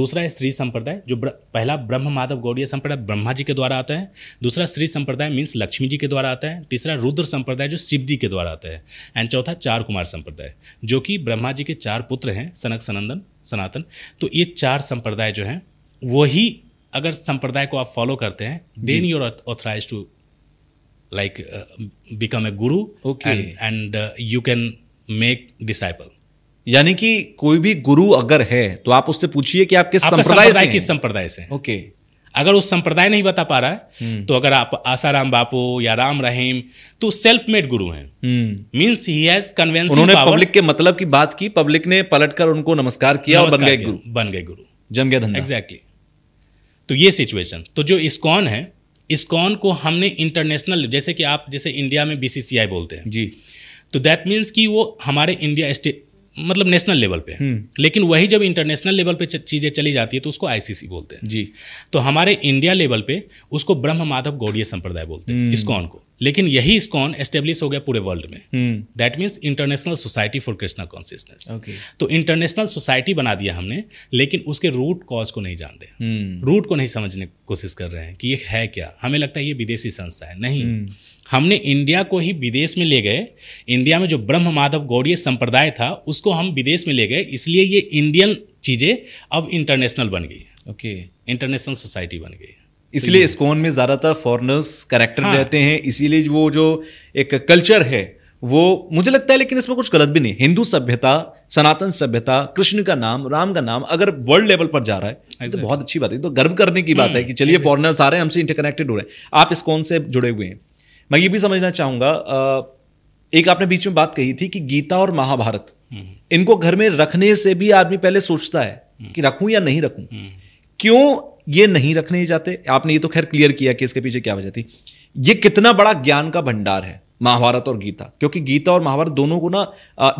दूसरा है श्री संप्रदाय जो ब्र, पहला ब्रह्म माधव गौड़ीय संप्रदाय ब्रह्मा जी के द्वारा आता है दूसरा श्री संप्रदाय मीन्स लक्ष्मी जी के द्वारा आता है तीसरा रुद्र संप्रदाय जो शिव जी के द्वारा आता है एंड चौथा चार कुमार संप्रदाय जो कि ब्रह्मा जी के चार पुत्र हैं सनक सनंदन सनातन तो ये चार संप्रदाय जो हैं वही अगर संप्रदाय को आप फॉलो करते हैं then you're authorise to like become a guru okay and you can make disciple यानी कि कोई भी गुरु अगर है तो आप उससे पूछिए कि आप किस संप्रदाय से किस संप्रदाय से ओके अगर उस संप्रदाय नहीं बता पा रहा है हम्म। तो अगर आप आसाराम बापू या राम रहीम तो सेल्फ मेड गुरु हैं मींस ही हैज कन्वेंस उन्होंने पब्लिक के मतलब की बात की पब्लिक ने पलटकर उनको नमस्कार किया नमस्कार और बन गए गुरु बन गए गुरु जम गया धन एग्जैक्टली तो ये सिचुएशन तो जो इस्कॉन है इस्कॉन को हमने इंटरनेशनल जैसे कि आप जैसे इंडिया में बी बोलते हैं जी तो दैट मीन्स कि वो हमारे इंडिया स्टेट मतलब नेशनल लेवल पे हम्म। लेकिन वही जब इंटरनेशनल लेवल पे चीज़ें चली जाती है तो उसको आईसीसी बोलते हैं जी तो हमारे इंडिया लेवल पे उसको ब्रह्म माधव गौड़ीय संप्रदाय बोलते हैं इस्कॉन हम्म। को लेकिन यही इस्कॉन एस्टेब्लिश हो गया पूरे वर्ल्ड में that means International Society for Krishna Consciousness तो इंटरनेशनल सोसाइटी बना दिया हमने लेकिन उसके रूट कॉज को नहीं जान रहे रूट हम्म। को नहीं समझने की कोशिश कर रहे हैं कि ये है क्या हमें लगता है ये विदेशी संस्था है नहीं हम्म। हमने इंडिया को ही विदेश में ले गए इंडिया में जो ब्रह्म माधव गौड़ीय संप्रदाय था उसको हम विदेश में ले गए इसलिए ये इंडियन चीज़ें अब इंटरनेशनल बन गई ओके इंटरनेशनल सोसाइटी बन गई इसलिए स्कोन में ज़्यादातर फॉरनर्स करेक्टर हाँ। रहते हैं इसीलिए वो जो एक कल्चर है वो मुझे लगता है लेकिन इसमें कुछ गलत भी नहीं हिंदू सभ्यता सनातन सभ्यता कृष्ण का नाम राम का नाम अगर वर्ल्ड लेवल पर जा रहा है तो exactly. तो बहुत अच्छी बात है तो गर्व करने की बात है कि हम्म, चलिए फॉरनर्स आ रहे हैं हमसे इंटरकनेक्टेड हो रहे हैं आप इस्कॉन से जुड़े हुए हैं मैं ये भी समझना चाहूँगा एक आपने बीच में बात कही थी कि गीता और महाभारत हम्म। इनको घर में रखने से भी आदमी पहले सोचता है हम्म। कि रखूं या नहीं रखूं क्यों ये नहीं रखने जाते आपने ये तो खैर क्लियर किया कि इसके पीछे क्या वजह थी ये कितना बड़ा ज्ञान का भंडार है महाभारत और गीता क्योंकि गीता और महाभारत दोनों को ना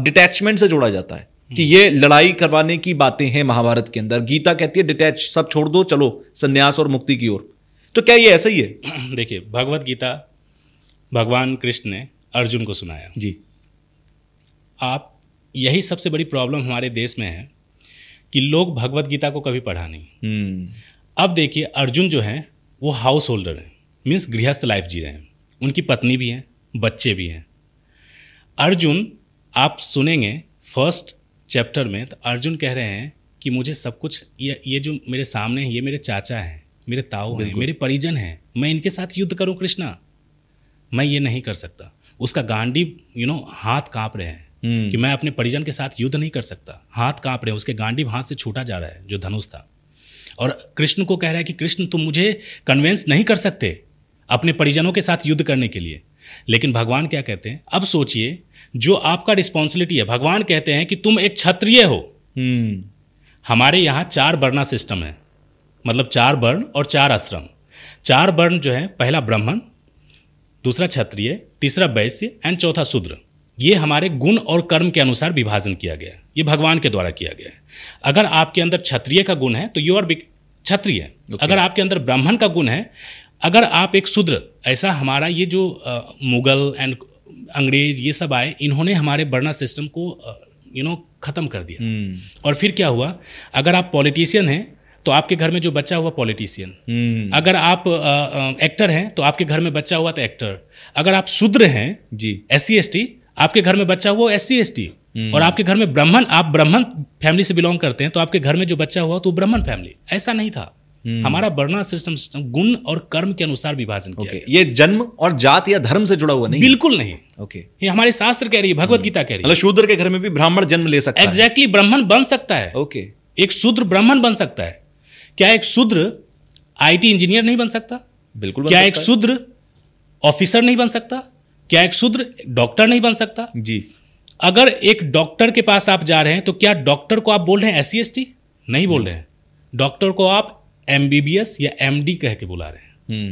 डिटैचमेंट से जोड़ा जाता है हम्म। कि ये लड़ाई करवाने की बातें हैं महाभारत के अंदर गीता कहती है डिटैच सब छोड़ दो चलो संन्यास और मुक्ति की ओर तो क्या ये ऐसा ही है देखिए भगवत गीता भगवान कृष्ण ने अर्जुन को सुनाया जी आप यही सबसे बड़ी प्रॉब्लम हमारे देश में है कि लोग भगवत गीता को कभी पढ़ा नहीं हम्म। अब देखिए अर्जुन जो हैं वो हाउस होल्डर हैं मीन्स गृहस्थ लाइफ जी रहे हैं उनकी पत्नी भी हैं बच्चे भी हैं अर्जुन आप सुनेंगे फर्स्ट चैप्टर में तो अर्जुन कह रहे हैं कि मुझे सब कुछ ये ये जो मेरे सामने हैं ये मेरे चाचा हैं मेरे ताऊ हैं मेरे परिजन हैं मैं इनके साथ युद्ध करूं कृष्णा मैं ये नहीं कर सकता उसका गांडी यू नो हाथ कांप रहे हैं हम्म। कि मैं अपने परिजन के साथ युद्ध नहीं कर सकता हाथ कांप रहे हैं उसके गांडी हाथ से छूटा जा रहा है जो धनुष था और कृष्ण को कह रहा है कि कृष्ण तुम मुझे कन्वेंस नहीं कर सकते अपने परिजनों के साथ युद्ध करने के लिए लेकिन भगवान क्या कहते हैं अब सोचिए जो आपका रिस्पॉन्सिबिलिटी है भगवान कहते हैं कि तुम एक क्षत्रिय हो हम्म। हमारे यहाँ चार वर्णा सिस्टम है मतलब चार वर्ण और चार आश्रम चार वर्ण जो है पहला ब्राह्मण दूसरा क्षत्रिय तीसरा वैश्य एंड चौथा शूद्र ये हमारे गुण और कर्म के अनुसार विभाजन किया गया ये भगवान के द्वारा किया गया है अगर आपके अंदर क्षत्रिय का गुण है तो यू आर क्षत्रिय okay. अगर आपके अंदर ब्राह्मण का गुण है अगर आप एक शूद्र ऐसा हमारा ये जो आ, मुगल एंड अंग्रेज ये सब आए इन्होंने हमारे वर्णा सिस्टम को यू नो ख़त्म कर दिया hmm. और फिर क्या हुआ अगर आप पॉलिटिशियन हैं तो आपके घर में जो बच्चा हुआ पॉलिटिशियन hmm. अगर आप आ, आ, एक्टर हैं तो आपके घर में बच्चा हुआ तो एक्टर अगर आप शूद्र हैं जी एस सी आपके घर में बच्चा हुआ एस सी हम्म। और आपके घर में ब्राह्मण आप ब्राह्मण फैमिली से बिलोंग करते हैं तो आपके घर में जो बच्चा हुआ तो ब्राह्मण फैमिली ऐसा नहीं था हम्म। हमारा वर्णा सिस्टम गुण और कर्म के अनुसार विभाजन okay. किया ये जन्म और जात या धर्म से जुड़ा हुआ नहीं बिल्कुल नहीं ओके okay. ये हमारे शास्त्र कह रही है भगवत गीता कह रही है मतलब शूद्र के घर में भी ब्राह्मण जन्म ले सकता exactly, है एग्जैक्टली ब्राह्मण बन सकता है ओके okay. एक शूद्र ब्राह्मण बन सकता है क्या एक शूद्र आई इंजीनियर नहीं बन सकता बिल्कुल क्या एक शूद्र ऑफिसर नहीं बन सकता क्या एक शूद्र डॉक्टर नहीं बन सकता जी अगर एक डॉक्टर के पास आप जा रहे हैं तो क्या डॉक्टर को आप बोल रहे हैं एस सी नहीं बोल रहे हैं डॉक्टर को आप एम या एम कह के बुला रहे हैं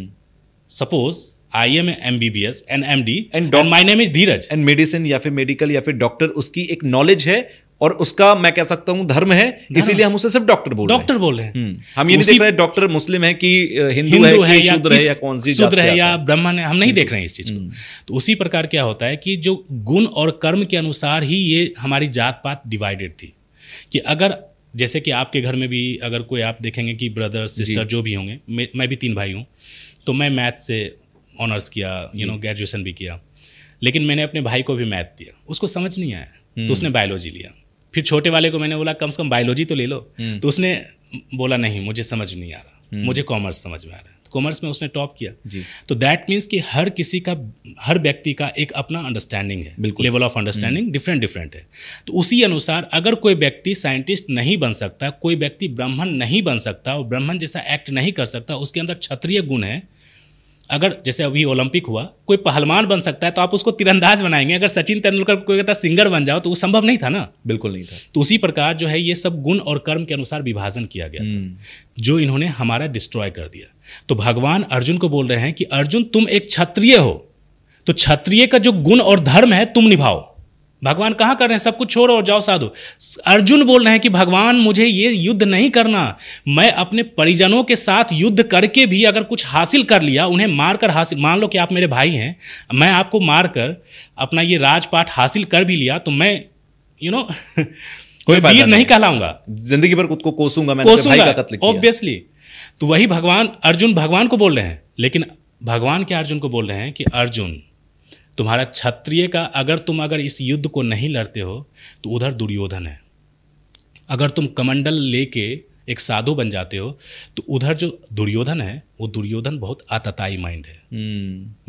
suppose I am M B B S and M D and my name is Dheeraj and medicine या फिर मेडिकल या फिर डॉक्टर उसकी एक नॉलेज है और उसका मैं कह सकता हूँ धर्म है इसीलिए हम उसे सिर्फ डॉक्टर बोल डॉक्टर बोल रहे हैं हम्म। हम ये नहीं देख रहे डॉक्टर मुस्लिम है कि हिंदू, है, है या शुद्र है या कौन सी शुद्र है या ब्राह्मण है हम नहीं हम्म। देख रहे हैं इस चीज को हम्म। तो उसी प्रकार क्या होता है कि जो गुण और कर्म के अनुसार ही ये हमारी जात पात डिवाइडेड थी कि अगर जैसे कि आपके घर में भी अगर कोई आप देखेंगे कि ब्रदर सिस्टर जो भी होंगे मैं भी तीन भाई हूँ तो मैं मैथ से ऑनर्स किया यू नो ग्रेजुएशन भी किया लेकिन मैंने अपने भाई को भी मैथ दिया उसको समझ नहीं आया तो उसने बायोलॉजी लिया फिर छोटे वाले को मैंने बोला कम से कम बायोलॉजी तो ले लो हम्म। तो उसने बोला नहीं मुझे समझ नहीं आ रहा हम्म। मुझे कॉमर्स समझ में आ रहा है कॉमर्स तो में उसने टॉप किया तो दैट मीन्स कि हर किसी का हर व्यक्ति का एक अपना अंडरस्टैंडिंग है बिल्कुल level of understanding different different है तो उसी अनुसार अगर कोई व्यक्ति साइंटिस्ट नहीं बन सकता कोई व्यक्ति ब्राह्मण नहीं बन सकता और ब्राह्मण जैसा एक्ट नहीं कर सकता उसके अंदर क्षत्रिय गुण है अगर जैसे अभी ओलंपिक हुआ कोई पहलवान बन सकता है तो आप उसको तिरंदाज बनाएंगे अगर सचिन तेंदुलकर कोई कहता सिंगर बन जाओ तो वो संभव नहीं था ना बिल्कुल नहीं था तो उसी प्रकार जो है ये सब गुण और कर्म के अनुसार विभाजन किया गया था हम्म। जो इन्होंने हमारा डिस्ट्रॉय कर दिया तो भगवान अर्जुन को बोल रहे हैं कि अर्जुन तुम एक क्षत्रिय हो तो क्षत्रिय का जो गुण और धर्म है तुम निभाओ भगवान कहाँ कर रहे हैं सब कुछ छोड़ो और जाओ साधु अर्जुन बोल रहे हैं कि भगवान मुझे ये युद्ध नहीं करना मैं अपने परिजनों के साथ युद्ध करके भी अगर कुछ हासिल कर लिया उन्हें मारकर हासिल मान लो कि आप मेरे भाई हैं मैं आपको मारकर अपना ये राजपाठ हासिल कर भी लिया तो मैं यू you नो know, कोई वीर नहीं कहलाऊंगा जिंदगी भर खुद को कोसूंगा मैं कोसूंगा ऑब्वियसली तो वही भगवान अर्जुन भगवान को बोल रहे हैं लेकिन भगवान क्या अर्जुन को बोल रहे हैं कि अर्जुन तुम्हारा क्षत्रिय का अगर तुम अगर इस युद्ध को नहीं लड़ते हो तो उधर दुर्योधन है अगर तुम कमंडल लेके एक साधु बन जाते हो तो उधर जो दुर्योधन है वो दुर्योधन बहुत आतताई माइंड है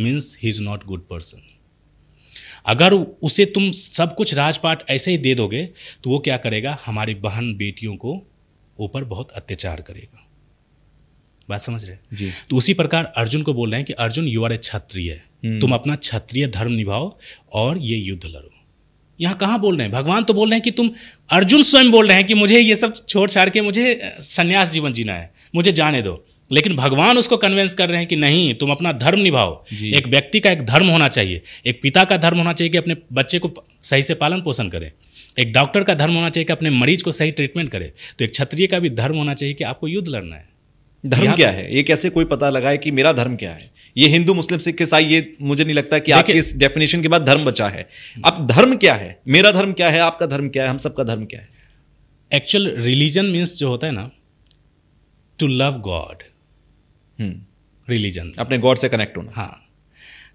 means he is not good person अगर उसे तुम सब कुछ राजपाट ऐसे ही दे दोगे तो वो क्या करेगा हमारी बहन बेटियों को ऊपर बहुत अत्याचार करेगा बात समझ रहे जी तो उसी प्रकार अर्जुन को बोल रहे हैं कि Arjun you are a Kshatriya हम्म। तुम अपना क्षत्रिय धर्म निभाओ और ये युद्ध लड़ो यहाँ कहाँ बोल रहे हैं भगवान तो बोल रहे हैं कि तुम अर्जुन स्वयं बोल रहे हैं कि मुझे ये सब छोड़ छाड़ के मुझे संन्यास जीवन जीना है मुझे जाने दो लेकिन भगवान उसको कन्वेंस कर रहे हैं कि नहीं तुम अपना धर्म निभाओ एक व्यक्ति का एक धर्म होना चाहिए एक पिता का धर्म होना चाहिए कि अपने बच्चे को सही से पालन पोषण करें एक डॉक्टर का धर्म होना चाहिए कि अपने मरीज को सही ट्रीटमेंट करे तो एक क्षत्रिय का भी धर्म होना चाहिए कि आपको युद्ध लड़ना है धर्म क्या है ये कैसे कोई पता लगा है कि मेरा धर्म क्या है ये हिंदू मुस्लिम सिख ईसाई ये मुझे नहीं लगता कि आपके इस डेफिनेशन के बाद धर्म बचा है अब धर्म क्या है मेरा धर्म क्या है आपका धर्म क्या है हम सबका धर्म क्या है एक्चुअल रिलीजन मीन्स जो होता है ना टू लव गॉड रिलीजन अपने गॉड से कनेक्ट होना हाँ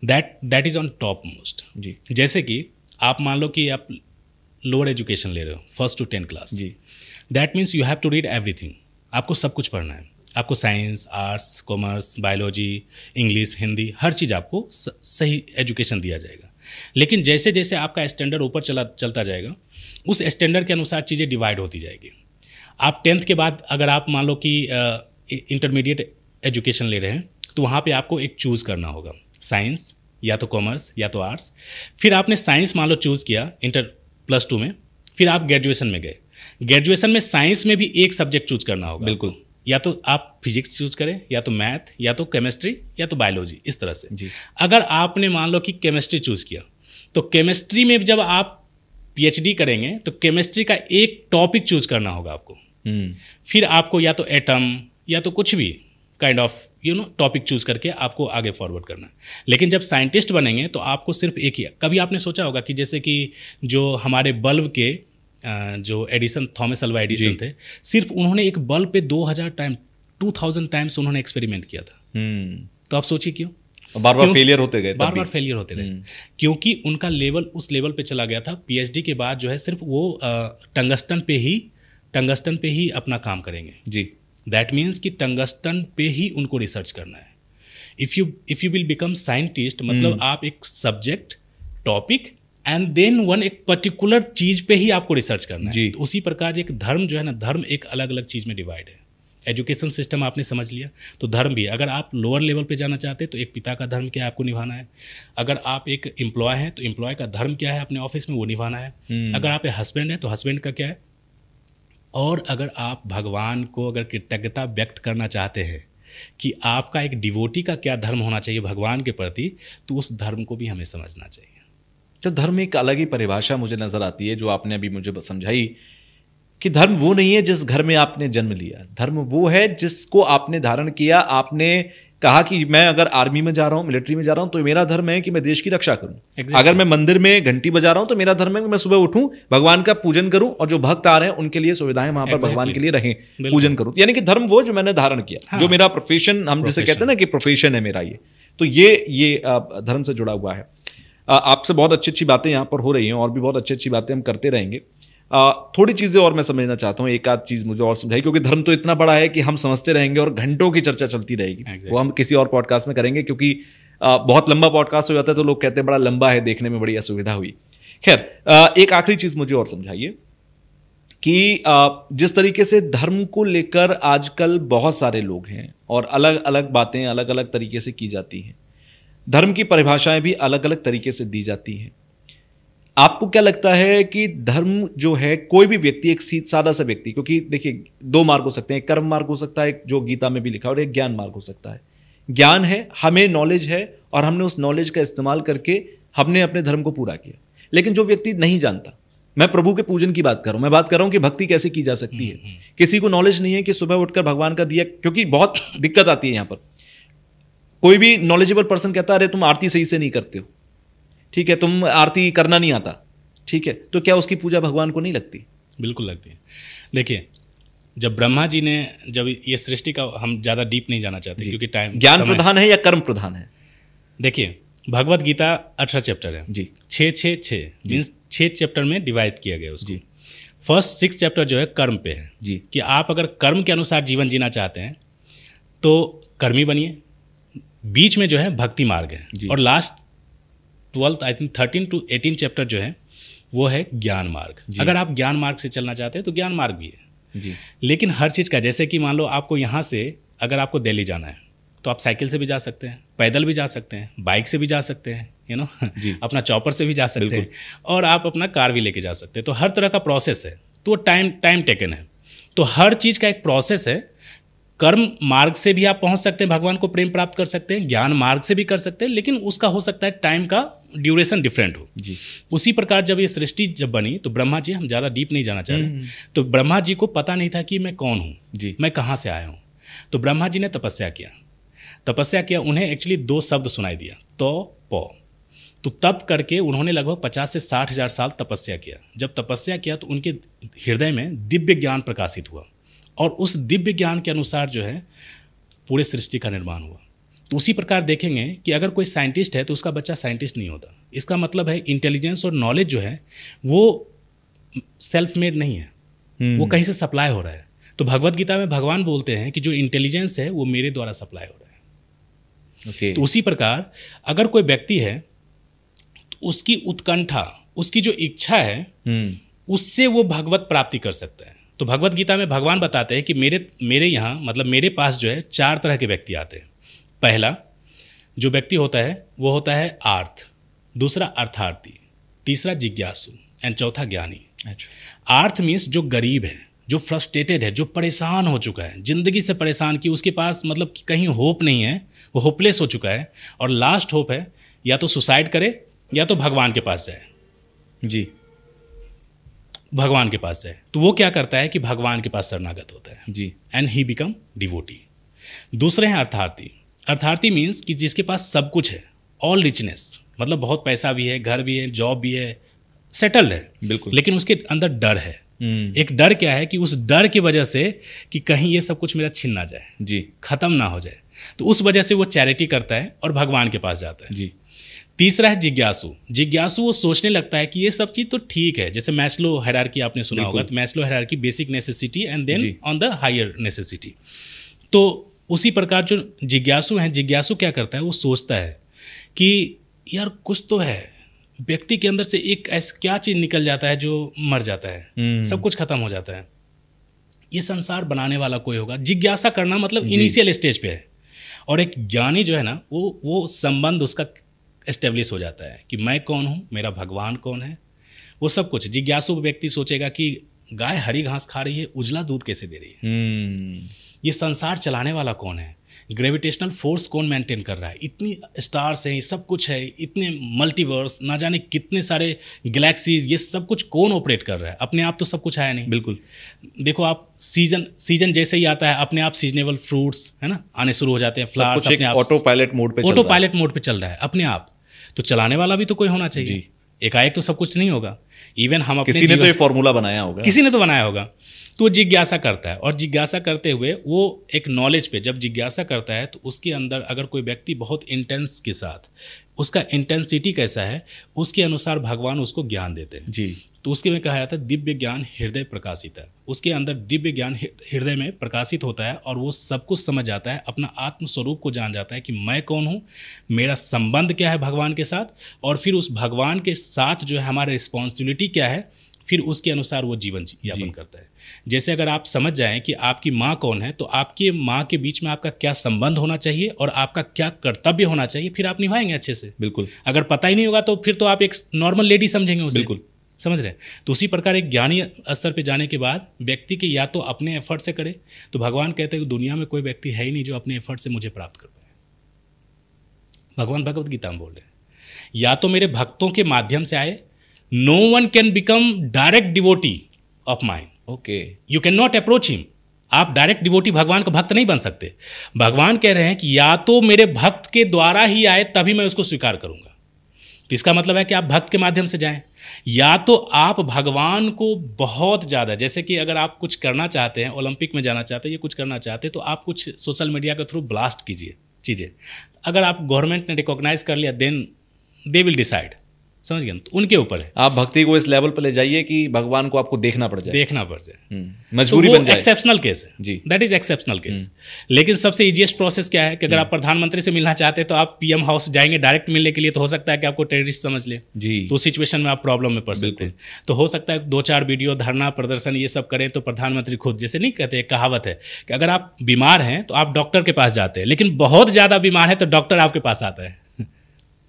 that that is on top most जी जैसे कि आप मान लो कि आप लोअर एजुकेशन ले रहे हो फर्स्ट टू टेंथ क्लास जी that means you have to read everything आपको सब कुछ पढ़ना है आपको science arts commerce biology English Hindi हर चीज़ आपको सही एजुकेशन दिया जाएगा लेकिन जैसे जैसे आपका स्टैंडर्ड ऊपर चला चलता जाएगा उस स्टैंडर्ड के अनुसार चीज़ें डिवाइड होती जाएगी आप टेंथ के बाद अगर आप मान लो कि इंटरमीडिएट एजुकेशन ले रहे हैं तो वहाँ पे आपको एक चूज़ करना होगा साइंस या तो कॉमर्स या तो आर्ट्स फिर आपने साइंस मान लो चूज़ किया इंटर प्लस टू में फिर आप ग्रेजुएशन में गए ग्रेजुएशन में साइंस में भी एक सब्जेक्ट चूज करना होगा बिल्कुल या तो आप फिजिक्स चूज करें या तो मैथ या तो केमिस्ट्री या तो बायोलॉजी इस तरह से जी अगर आपने मान लो कि केमिस्ट्री चूज़ किया तो केमिस्ट्री में जब आप पीएचडी करेंगे तो केमिस्ट्री का एक टॉपिक चूज करना होगा आपको हम्म। फिर आपको या तो एटम या तो कुछ भी kind of you know topic choose करके आपको आगे फॉरवर्ड करना है लेकिन जब साइंटिस्ट बनेंगे तो आपको सिर्फ एक ही कभी आपने सोचा होगा कि जैसे कि जो हमारे बल्ब के जो एडिसन थॉमस अल्वा एडिसन थे सिर्फ उन्होंने एक बल्ब पे 2000 टाइम 2000 टाइम्स उन्होंने एक्सपेरिमेंट किया था हम्म। तो आप सोचिए क्यों बार बार फेलियर होते गए बार बार फेलियर होते गए हम्म। क्योंकि उनका लेवल उस लेवल पे चला गया था पीएचडी के बाद जो है सिर्फ वो टंगस्टन पे ही टंगस्टन पे ही अपना काम करेंगे जी दैट मीन्स कि टंगस्टन पे ही उनको रिसर्च करना है if you if you will become scientist मतलब हम्म। आप एक subject topic and then one एक पर्टिकुलर चीज पे ही आपको रिसर्च करना है तो उसी प्रकार एक धर्म जो है ना धर्म एक अलग अलग चीज में डिवाइड है एजुकेशन सिस्टम आपने समझ लिया तो धर्म भी अगर आप लोअर लेवल पे जाना चाहते हैं तो एक पिता का धर्म क्या है आपको निभाना है अगर आप एक एम्प्लॉय हैं तो एम्प्लॉय का धर्म क्या है अपने ऑफिस में वो निभाना है हम्म। अगर आप एक हस्बैंड हैं तो हस्बैंड का क्या है और अगर आप भगवान को अगर कृतज्ञता व्यक्त करना चाहते हैं कि आपका एक डिवोटी का क्या धर्म होना चाहिए भगवान के प्रति तो उस धर्म को भी हमें समझना चाहिए तो धर्म एक अलग ही परिभाषा मुझे नज़र आती है जो आपने अभी मुझे समझाई कि धर्म वो नहीं है जिस घर में आपने जन्म लिया धर्म वो है जिसको आपने धारण किया आपने कहा कि मैं अगर आर्मी में जा रहा हूं मिलिट्री में जा रहा हूं तो मेरा धर्म है कि मैं देश की रक्षा करूं exactly. अगर मैं मंदिर में घंटी बजा रहा हूं तो मेरा धर्म है कि मैं सुबह उठूं भगवान का पूजन करूं और जो भक्त आ रहे हैं उनके लिए सुविधाएं वहां पर भगवान के लिए रहें पूजन करूं यानी कि धर्म वो जो मैंने धारण किया हाँ. जो मेरा प्रोफेशन हम जिसे कहते हैं ना कि प्रोफेशन है मेरा ये तो ये ये धर्म से जुड़ा हुआ है आपसे बहुत अच्छी अच्छी बातें यहाँ पर हो रही हैं और भी बहुत अच्छी अच्छी बातें हम करते रहेंगे थोड़ी चीज़ें और मैं समझना चाहता हूँ एक आध चीज़ मुझे और समझाई क्योंकि धर्म तो इतना बड़ा है कि हम समझते रहेंगे और घंटों की चर्चा चलती रहेगी exactly. वो हम किसी और पॉडकास्ट में करेंगे क्योंकि बहुत लंबा पॉडकास्ट हो जाता है तो लोग कहते हैं बड़ा लंबा है देखने में बड़ी असुविधा हुई खैर एक आखिरी चीज़ मुझे और समझाइए कि जिस तरीके से धर्म को लेकर आजकल बहुत सारे लोग हैं और अलग अलग बातें अलग अलग तरीके से की जाती हैं धर्म की परिभाषाएं भी अलग अलग तरीके से दी जाती हैं आपको क्या लगता है कि धर्म जो है कोई भी व्यक्ति एक सादा सा व्यक्ति क्योंकि देखिए दो मार्ग हो सकते हैं एक कर्म मार्ग हो सकता है जो गीता में भी लिखा और एक ज्ञान मार्ग हो सकता है ज्ञान है हमें नॉलेज है और हमने उस नॉलेज का इस्तेमाल करके हमने अपने धर्म को पूरा किया लेकिन जो व्यक्ति नहीं जानता मैं प्रभु के पूजन की बात कर रहा हूं मैं बात कर रहा हूं कि भक्ति कैसे की जा सकती है हम्म, हम्म। किसी को नॉलेज नहीं है कि सुबह उठकर भगवान का दिया क्योंकि बहुत दिक्कत आती है यहां पर कोई भी नॉलेजेबल पर्सन कहता अरे तुम आरती सही से नहीं करते हो ठीक है तुम आरती करना नहीं आता ठीक है तो क्या उसकी पूजा भगवान को नहीं लगती बिल्कुल लगती है देखिए जब ब्रह्मा जी ने जब ये सृष्टि का हम ज़्यादा डीप नहीं जाना चाहते क्योंकि टाइम ज्ञान प्रधान है या कर्म प्रधान है देखिए भगवत गीता अठारह चैप्टर है जी छः छः छः मीन्स छः चैप्टर में डिवाइड किया गया उसको फर्स्ट सिक्स चैप्टर जो है कर्म पे है जी कि आप अगर कर्म के अनुसार जीवन जीना चाहते हैं तो कर्मी बनिए बीच में जो है भक्ति मार्ग है और last twelfth I think thirteen to eighteen chapter जो है वो है ज्ञान मार्ग अगर आप ज्ञान मार्ग से चलना चाहते हैं तो ज्ञान मार्ग भी है जी लेकिन हर चीज़ का जैसे कि मान लो आपको यहाँ से अगर आपको दिल्ली जाना है तो आप साइकिल से भी जा सकते हैं पैदल भी जा सकते हैं बाइक से भी जा सकते हैं यू नो अपना चॉपर से भी जा सकते हैं और आप अपना कार भी लेके जा सकते हैं तो हर तरह का प्रोसेस है तो टाइम टाइम टेकन है तो हर चीज़ का एक प्रोसेस है कर्म मार्ग से भी आप पहुंच सकते हैं भगवान को प्रेम प्राप्त कर सकते हैं ज्ञान मार्ग से भी कर सकते हैं लेकिन उसका हो सकता है टाइम का ड्यूरेशन डिफरेंट हो जी उसी प्रकार जब ये सृष्टि जब बनी तो ब्रह्मा जी हम ज़्यादा डीप नहीं जाना चाहते हम्म। तो ब्रह्मा जी को पता नहीं था कि मैं कौन हूँ जी मैं कहाँ से आया हूँ तो ब्रह्मा जी ने तपस्या किया तपस्या किया उन्हें एक्चुअली दो शब्द सुनाई दिया तो पौ तो तप करके उन्होंने लगभग पचास से साठ हजार साल तपस्या किया जब तपस्या किया तो उनके हृदय में दिव्य ज्ञान प्रकाशित हुआ और उस दिव्य ज्ञान के अनुसार जो है पूरे सृष्टि का निर्माण हुआ तो उसी प्रकार देखेंगे कि अगर कोई साइंटिस्ट है तो उसका बच्चा साइंटिस्ट नहीं होता इसका मतलब है इंटेलिजेंस और नॉलेज जो है वो सेल्फ मेड नहीं है हम्म। वो कहीं से सप्लाई हो रहा है तो भगवत गीता में भगवान बोलते हैं कि जो इंटेलिजेंस है वो मेरे द्वारा सप्लाई हो रहा है okay. तो उसी प्रकार अगर कोई व्यक्ति है तो उसकी उत्कंठा उसकी जो इच्छा है हम्म। उससे वो भगवत प्राप्ति कर सकता है तो भगवत गीता में भगवान बताते हैं कि मेरे मेरे यहाँ मतलब मेरे पास जो है चार तरह के व्यक्ति आते हैं पहला जो व्यक्ति होता है वो होता है आर्थ दूसरा अर्थार्थी तीसरा जिज्ञासु एंड चौथा ज्ञानी अच्छा आर्थ मीन्स जो गरीब है जो फ्रस्ट्रेटेड है जो परेशान हो चुका है ज़िंदगी से परेशान कि उसके पास मतलब कहीं होप नहीं है वो होपलेस हो चुका है और लास्ट होप है या तो सुसाइड करे या तो भगवान के पास जाए जी भगवान के पास जाए तो वो क्या करता है कि भगवान के पास शरणागत होता है जी एंड ही बिकम डिवोटी दूसरे हैं अर्थार्थी अर्थार्थी मीन्स कि जिसके पास सब कुछ है ऑल रिचनेस मतलब बहुत पैसा भी है घर भी है जॉब भी है सेटल्ड है बिल्कुल लेकिन उसके अंदर डर है हम्म। एक डर क्या है कि उस डर की वजह से कि कहीं ये सब कुछ मेरा छिन ना जाए जी खत्म ना हो जाए तो उस वजह से वो चैरिटी करता है और भगवान के पास जाता है जी तीसरा है जिज्ञासु जिज्ञासु वो सोचने लगता है कि ये सब चीज़ तो ठीक है जैसे मैस्लो हैरारकी आपने सुना होगा तो Maslow hierarchy basic necessity and then on the higher necessity तो उसी प्रकार जो जिज्ञासु हैं जिज्ञासु क्या करता है वो सोचता है कि यार कुछ तो है व्यक्ति के अंदर से एक ऐसा क्या चीज़ निकल जाता है जो मर जाता है हम्म। सब कुछ खत्म हो जाता है ये संसार बनाने वाला कोई होगा जिज्ञासा करना मतलब इनिशियल स्टेज पे है और एक ज्ञानी जो है ना वो वो संबंध उसका एस्टेब्लिश हो जाता है कि मैं कौन हूँ मेरा भगवान कौन है वो सब कुछ जिज्ञासु व्यक्ति सोचेगा कि गाय हरी घास खा रही है उजला दूध कैसे दे रही है हम्म। ये संसार चलाने वाला कौन है ग्रेविटेशनल फोर्स कौन मेंटेन कर रहा है इतनी स्टार्स हैं सब कुछ है इतने मल्टीवर्स ना जाने कितने सारे गैलेक्सीज ये सब कुछ कौन ऑपरेट कर रहा है अपने आप तो सब कुछ आया नहीं बिल्कुल देखो आप सीजन सीजन जैसे ही आता है अपने आप सीजनेबल फ्रूट्स है ना आने शुरू हो जाते हैं फ्लावर्स अपने आप ऑटो पायलट मोड पे ऑटो पायलट मोड पे चल रहा है अपने आप तो चलाने वाला भी तो कोई होना चाहिए एकाएक तो सब कुछ नहीं होगा इवन हम अपने किसी ने तो ये फॉर्मूला बनाया होगा किसी ने तो बनाया होगा तो वो जिज्ञासा करता है और जिज्ञासा करते हुए वो एक नॉलेज पे जब जिज्ञासा करता है तो उसके अंदर अगर कोई व्यक्ति बहुत इंटेंस के साथ उसका इंटेंसिटी कैसा है उसके अनुसार भगवान उसको ज्ञान देते हैं जी तो उसके में कहा जाता है दिव्य ज्ञान हृदय प्रकाशित है उसके अंदर दिव्य ज्ञान हृदय में प्रकाशित होता है और वो सब कुछ समझ जाता है अपना आत्मस्वरूप को जान जाता है कि मैं कौन हूँ मेरा संबंध क्या है भगवान के साथ और फिर उस भगवान के साथ जो है हमारा रिस्पॉन्सिबिलिटी क्या है फिर उसके अनुसार वो जीवन यापन करता है जैसे अगर आप समझ जाएं कि आपकी माँ कौन है तो आपके माँ के बीच में आपका क्या संबंध होना चाहिए और आपका क्या कर्तव्य होना चाहिए फिर आप निभाएंगे अच्छे से बिल्कुल अगर पता ही नहीं होगा तो फिर तो आप एक नॉर्मल लेडी समझेंगे उसे बिल्कुल समझ रहे हैं तो उसी प्रकार एक ज्ञानी स्तर पर जाने के बाद व्यक्ति के या तो अपने एफर्ट से करे तो भगवान कहते हैं कि दुनिया में कोई व्यक्ति है ही नहीं जो अपने एफर्ट से मुझे प्राप्त कर पाए भगवान भगवत गीता में बोल रहे हैं या तो मेरे भक्तों के माध्यम से आए no one can become direct devotee of mind okay you can not approach him आप डायरेक्ट डिवोटी भगवान का भक्त नहीं बन सकते भगवान कह रहे हैं कि या तो मेरे भक्त के द्वारा ही आए तभी मैं उसको स्वीकार करूंगा तो इसका मतलब है कि आप भक्त के माध्यम से जाएं या तो आप भगवान को बहुत ज़्यादा जैसे कि अगर आप कुछ करना चाहते हैं ओलंपिक में जाना चाहते हैं या कुछ करना चाहते हैं तो आप कुछ सोशल मीडिया के थ्रू ब्लास्ट कीजिए चीज़ें अगर आप गवर्नमेंट ने रिकॉग्नाइज कर लिया देन दे विल डिसाइड समझ गए उनके ऊपर है आप भक्ति को इस लेवल पर ले जाइए कि भगवान को आपको देखना पड़ जाए देखना पड़ जाए हम्म, तो मजबूरी तो बन जाए एक्सेप्शनल केस है जी दैट इज एक्सेप्शनल केस लेकिन सबसे इजिएस्ट प्रोसेस क्या है कि अगर हम्म। आप प्रधानमंत्री से मिलना चाहते हैं तो आप पीएम हाउस जाएंगे डायरेक्ट मिलने के लिए तो हो सकता है कि आपको टेररिस्ट समझ ले जी तो सिचुएशन में आप प्रॉब्लम में पड़ सकते हैं तो हो सकता है दो चार वीडियो धरना प्रदर्शन ये सब करें तो प्रधानमंत्री खुद जैसे नहीं कहते कहावत है कि अगर आप बीमार हैं तो आप डॉक्टर के पास जाते हैं लेकिन बहुत ज़्यादा बीमार है तो डॉक्टर आपके पास आता है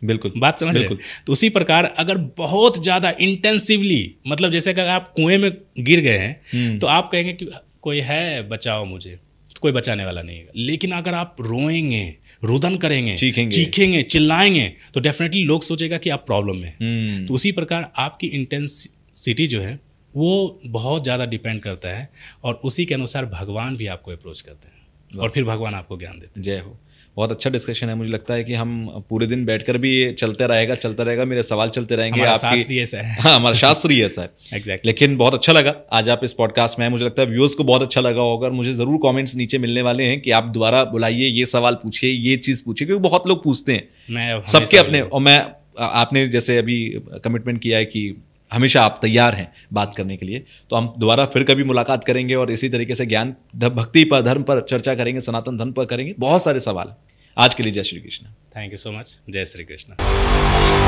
बिल्कुल बात समझ बिल्कुल तो उसी प्रकार अगर बहुत ज़्यादा इंटेंसिवली मतलब जैसे अगर आप कुएं में गिर गए हैं हम्म। तो आप कहेंगे कि कोई है बचाओ मुझे तो कोई बचाने वाला नहीं है लेकिन अगर आप रोएंगे रुदन करेंगे चीखेंगे चीखेंगे चिल्लाएंगे तो डेफिनेटली लोग सोचेगा कि आप प्रॉब्लम में हम्म। तो उसी प्रकार आपकी इंटेंसिटी जो है वो बहुत ज़्यादा डिपेंड करता है और उसी के अनुसार भगवान भी आपको अप्रोच करते हैं और फिर भगवान आपको ज्ञान देते हैं जय हो बहुत अच्छा डिस्कशन है मुझे लगता है कि हम पूरे दिन बैठकर भी चलते रहेगा चलता रहेगा मेरे सवाल चलते रहेंगे हमारा हाँ हमारा शास्त्री ऐसा है एग्जैक्ट लेकिन बहुत अच्छा लगा आज आप इस पॉडकास्ट में मुझे लगता है व्यूज को बहुत अच्छा लगा होगा और मुझे ज़रूर कॉमेंट्स नीचे मिलने वाले हैं कि आप दोबारा बुलाइए ये सवाल पूछिए ये चीज़ पूछिए क्योंकि बहुत लोग पूछते हैं सबके अपने और मैं आपने जैसे अभी कमिटमेंट किया है कि हमेशा आप तैयार हैं बात करने के लिए तो हम दोबारा फिर कभी मुलाकात करेंगे और इसी तरीके से ज्ञान भक्ति पर धर्म पर चर्चा करेंगे सनातन धर्म पर करेंगे बहुत सारे सवाल आज के लिए जय Shri Krishna thank you so much जय श्री कृष्ण